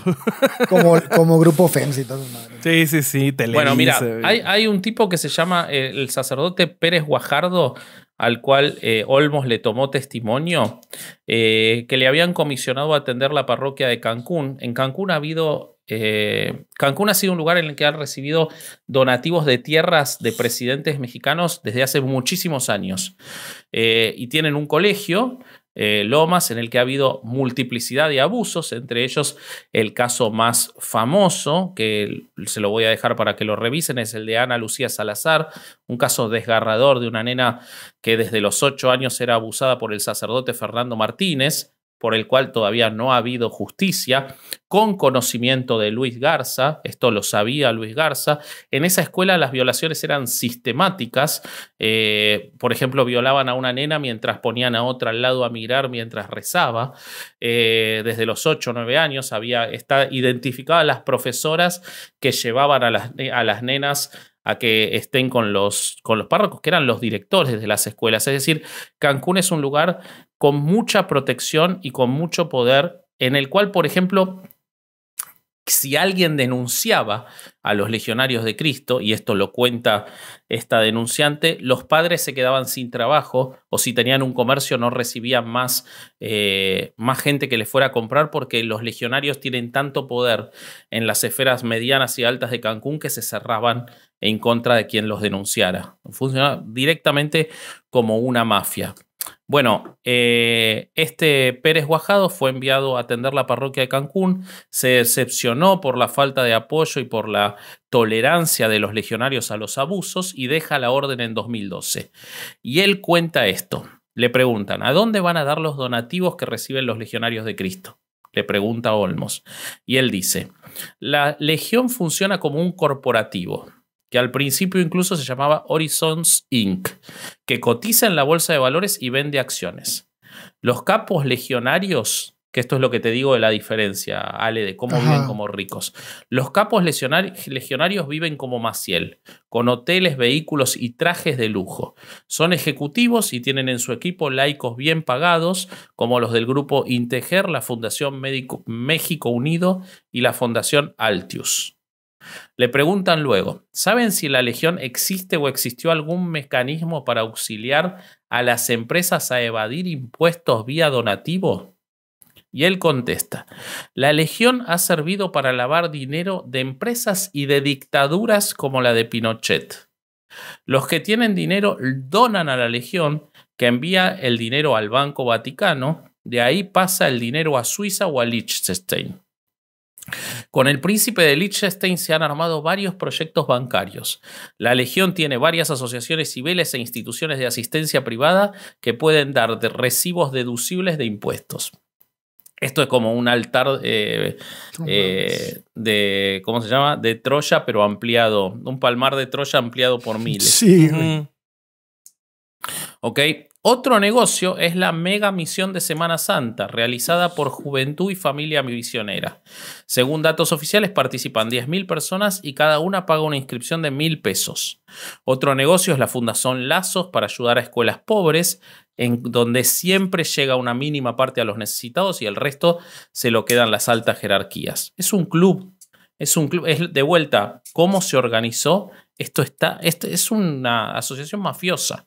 como, como grupo FEMS y todo. Sí, sí, sí. bueno, mira, eh. hay, un tipo que se llama eh, el sacerdote Pérez Guajardo, al cual eh, Olmos le tomó testimonio, que le habían comisionado a atender la parroquia de Cancún. En Cancún ha habido eh, Cancún ha sido un lugar en el que han recibido donativos de tierras de presidentes mexicanos desde hace muchísimos años. Eh, y tienen un colegio, eh, Lomas, en el que ha habido multiplicidad de abusos, entre ellos el caso más famoso, que se lo voy a dejar para que lo revisen, es el de Ana Lucía Salazar, un caso desgarrador de una nena que desde los ocho años era abusada por el sacerdote Fernando Martínez por el cual todavía no ha habido justicia, con conocimiento de Luis Garza, esto lo sabía Luis Garza, en esa escuela las violaciones eran sistemáticas, eh, por ejemplo, violaban a una nena mientras ponían a otra al lado a mirar mientras rezaba, eh, desde los 8 o 9 años había, está las profesoras que llevaban a las, a las nenas a que estén con los, con los párrocos, que eran los directores de las escuelas. Es decir, Cancún es un lugar con mucha protección y con mucho poder, en el cual, por ejemplo, si alguien denunciaba a los legionarios de Cristo, y esto lo cuenta esta denunciante, los padres se quedaban sin trabajo o si tenían un comercio no recibían más, eh, más gente que les fuera a comprar porque los legionarios tienen tanto poder en las esferas medianas y altas de Cancún que se cerraban en contra de quien los denunciara. Funcionaba directamente como una mafia. Bueno, eh, este Pérez Guajado fue enviado a atender la parroquia de Cancún, se decepcionó por la falta de apoyo y por la tolerancia de los legionarios a los abusos y deja la orden en 2012. Y él cuenta esto. Le preguntan, ¿a dónde van a dar los donativos que reciben los legionarios de Cristo? Le pregunta Olmos. Y él dice, la legión funciona como un corporativo que al principio incluso se llamaba Horizons Inc., que cotiza en la bolsa de valores y vende acciones. Los capos legionarios, que esto es lo que te digo de la diferencia, Ale, de cómo viven como ricos. Los capos legionarios viven como Maciel, con hoteles, vehículos y trajes de lujo. Son ejecutivos y tienen en su equipo laicos bien pagados, como los del grupo Integer, la Fundación México Unido y la Fundación Altius. Le preguntan luego, ¿saben si la Legión existe o existió algún mecanismo para auxiliar a las empresas a evadir impuestos vía donativo? Y él contesta, la Legión ha servido para lavar dinero de empresas y de dictaduras como la de Pinochet. Los que tienen dinero donan a la Legión, que envía el dinero al Banco Vaticano, de ahí pasa el dinero a Suiza o a Liechtenstein. Con el príncipe de Liechtenstein se han armado varios proyectos bancarios. La Legión tiene varias asociaciones civiles e instituciones de asistencia privada que pueden dar recibos deducibles de impuestos. Esto es como un altar eh, eh, de, ¿cómo se llama? De Troya, pero ampliado. Un palmar de Troya ampliado por miles. Sí. Ok. Otro negocio es la mega misión de Semana Santa, realizada por Juventud y Familia Misionera. Según datos oficiales, participan 10.000 personas y cada una paga una inscripción de 1.000 pesos. Otro negocio es la Fundación Lazos para ayudar a escuelas pobres, en donde siempre llega una mínima parte a los necesitados y el resto se lo quedan las altas jerarquías. Es un club, es un club, es de vuelta, ¿cómo se organizó? Esto está, esto es una asociación mafiosa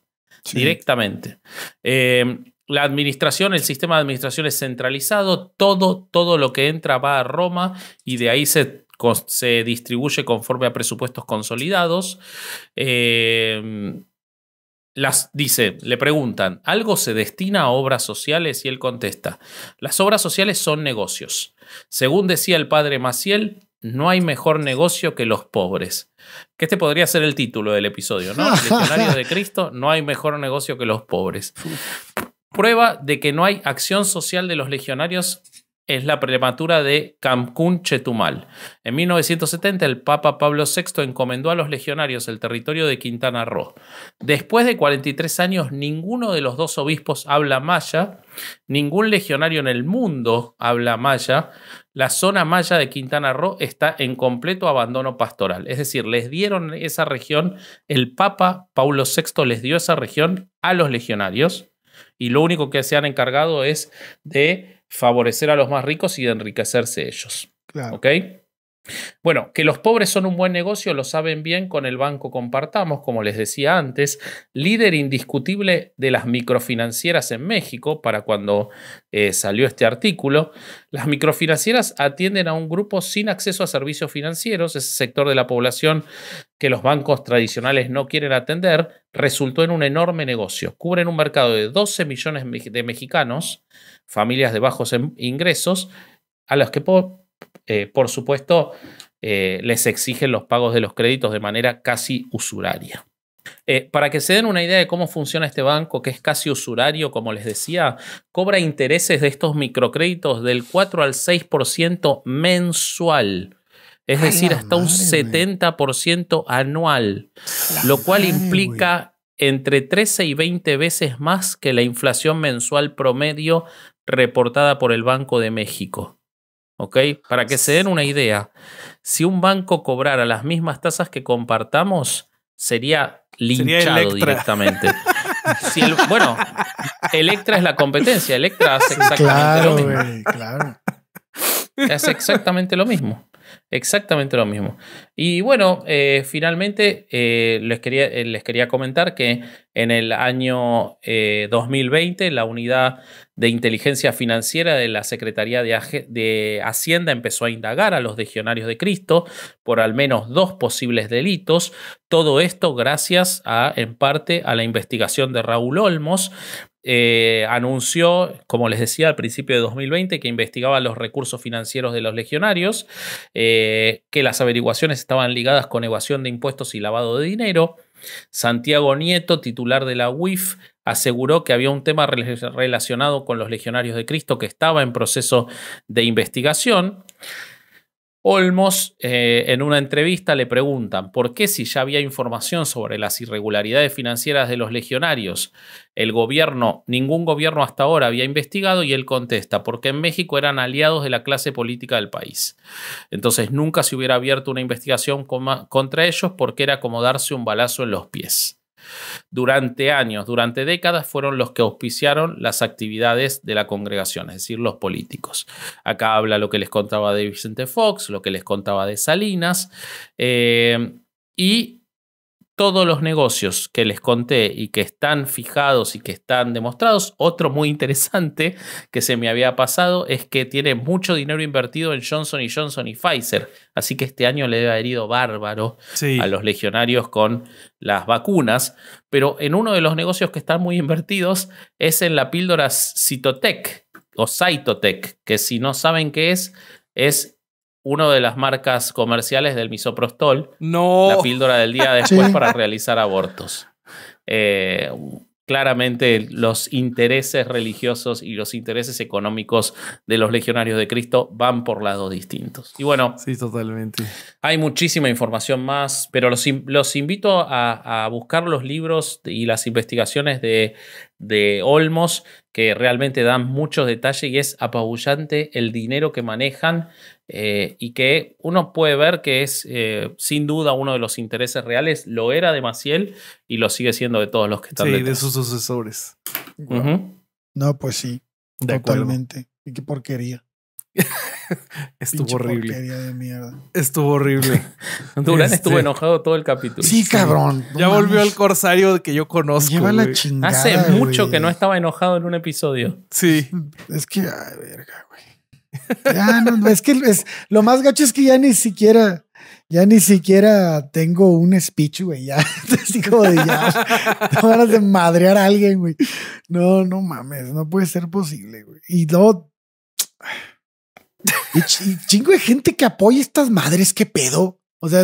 directamente. Em, la administración, el sistema de administración es centralizado, todo, todo lo que entra va a Roma y de ahí se, se distribuye conforme a presupuestos consolidados. Em, las, dice, le preguntan, ¿algo se destina a obras sociales? Y él contesta, las obras sociales son negocios. Según decía el padre Maciel, no hay mejor negocio que los pobres. Que este podría ser el título del episodio, ¿no? Legionarios de Cristo, no hay mejor negocio que los pobres. Prueba de que no hay acción social de los legionarios es la prematura de Cancún Chetumal. En 1970 el Papa Pablo VI encomendó a los legionarios el territorio de Quintana Roo. Después de 43 años ninguno de los dos obispos habla maya, ningún legionario en el mundo habla maya, la zona maya de Quintana Roo está en completo abandono pastoral. Es decir, les dieron esa región, el Papa Pablo VI les dio esa región a los legionarios y lo único que se han encargado es de favorecer a los más ricos y enriquecerse ellos. Bueno, que los pobres son un buen negocio lo saben bien con el Banco Compartamos, como les decía antes, líder indiscutible de las microfinancieras en México para cuando eh, salió este artículo. Las microfinancieras atienden a un grupo sin acceso a servicios financieros, ese sector de la población que los bancos tradicionales no quieren atender, resultó en un enorme negocio. Cubren un mercado de 12 millones de mexicanos, familias de bajos ingresos, a los que puedo eh, por supuesto, eh, les exigen los pagos de los créditos de manera casi usuraria. Eh, para que se den una idea de cómo funciona este banco, que es casi usurario, como les decía, cobra intereses de estos microcréditos del 4 al 6% mensual. Es decir, hasta un 70% anual, lo cual implica entre 13 y 20 veces más que la inflación mensual promedio reportada por el Banco de México. ¿Ok? Para que se den una idea, si un banco cobrara las mismas tasas que compartamos, sería linchado directamente. bueno, Electra es la competencia, Electra hace exactamente lo mismo. claro. Es exactamente lo mismo. Exactamente lo mismo. Y bueno, eh, finalmente eh, les, quería, eh, les quería comentar que en el año 2020 la unidad de inteligencia financiera de la Secretaría de, de Hacienda empezó a indagar a los legionarios de Cristo por al menos dos posibles delitos. Todo esto gracias a, en parte, a la investigación de Raúl Olmos, eh, anunció, como les decía al principio de 2020, que investigaba los recursos financieros de los legionarios, eh, que las averiguaciones estaban ligadas con evasión de impuestos y lavado de dinero. Santiago Nieto, titular de la UIF, aseguró que había un tema relacionado con los legionarios de Cristo que estaba en proceso de investigación. Olmos, eh, en una entrevista, le preguntan por qué si ya había información sobre las irregularidades financieras de los legionarios, el gobierno, ningún gobierno hasta ahora había investigado y él contesta, porque en México eran aliados de la clase política del país. Entonces nunca se hubiera abierto una investigación contra ellos porque era como darse un balazo en los pies durante años, durante décadas, fueron los que auspiciaron las actividades de la congregación, es decir, los políticos. Acá habla lo que les contaba de Vicente Fox, lo que les contaba de Salinas, eh, y todos los negocios que les conté y que están fijados y que están demostrados. Otro muy interesante que se me había pasado es que tiene mucho dinero invertido en Johnson y Johnson y Pfizer. Así que este año le ha herido bárbaro a los legionarios con las vacunas. Pero en uno de los negocios que están muy invertidos es en la píldora Citotec o Cytotec, que si no saben qué es, es una de las marcas comerciales del misoprostol, no. la píldora del día después para realizar abortos. Eh, claramente los intereses religiosos y los intereses económicos de los legionarios de Cristo van por lados distintos. Y bueno, sí, totalmente. Hay muchísima información más, pero los, invito a, buscar los libros y las investigaciones de de Olmos, que realmente dan muchos detalles y es apabullante el dinero que manejan eh, y que uno puede ver que es eh, sin duda uno de los intereses reales, lo era de Maciel y lo sigue siendo de todos los que están. Sí, de sus sucesores. No, pues sí, totalmente. Y qué porquería. [LAUGHS] estuvo horrible. Estuvo [LAUGHS] horrible. Durán este, estuvo enojado todo el capítulo. Sí, cabrón. ya volvió al corsario que yo conozco. la Hace mucho que no estaba enojado en un episodio. Sí. Es que, ay, ah, verga, güey. Ya, no, es que lo más gacho es que ya ni siquiera. Ya ni siquiera tengo un speech, güey. Ya, [LAUGHS] así como de ya. Tengo ganas de madrear a alguien, güey. No, no mames, no puede ser posible, güey. Y luego y, chingo de gente que apoya estas madres, qué pedo. O sea.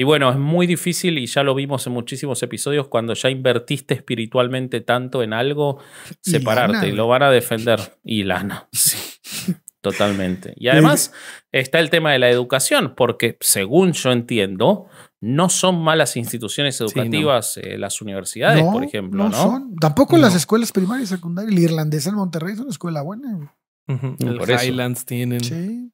Y bueno, es muy difícil y ya lo vimos en muchísimos episodios cuando ya invertiste espiritualmente tanto en algo, separarte. Y lo van a defender. Y lana. Totalmente. Y además está el tema de la educación, porque según yo entiendo, no son malas instituciones educativas eh, las universidades, por ejemplo. No, ¿no? son. Tampoco las escuelas primarias y secundarias. el irlandesa en Monterrey es una escuela buena los Islands tienen. Sí.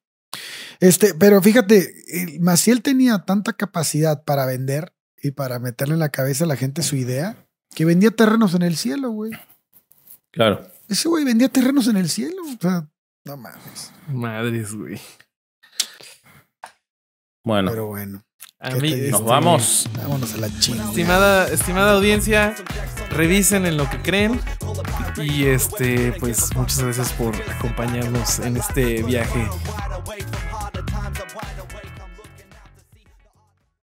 Este, pero fíjate, Maciel tenía tanta capacidad para vender y para meterle en la cabeza a la gente su idea que vendía terrenos en el cielo, güey. Claro. Ese güey vendía terrenos en el cielo. O sea, no mames. Madres, güey. Bueno. Pero bueno nos vamos. Vámonos a la chingada. Estimada, estimada audiencia, revisen en lo que creen. Y este, pues muchas gracias por acompañarnos en este viaje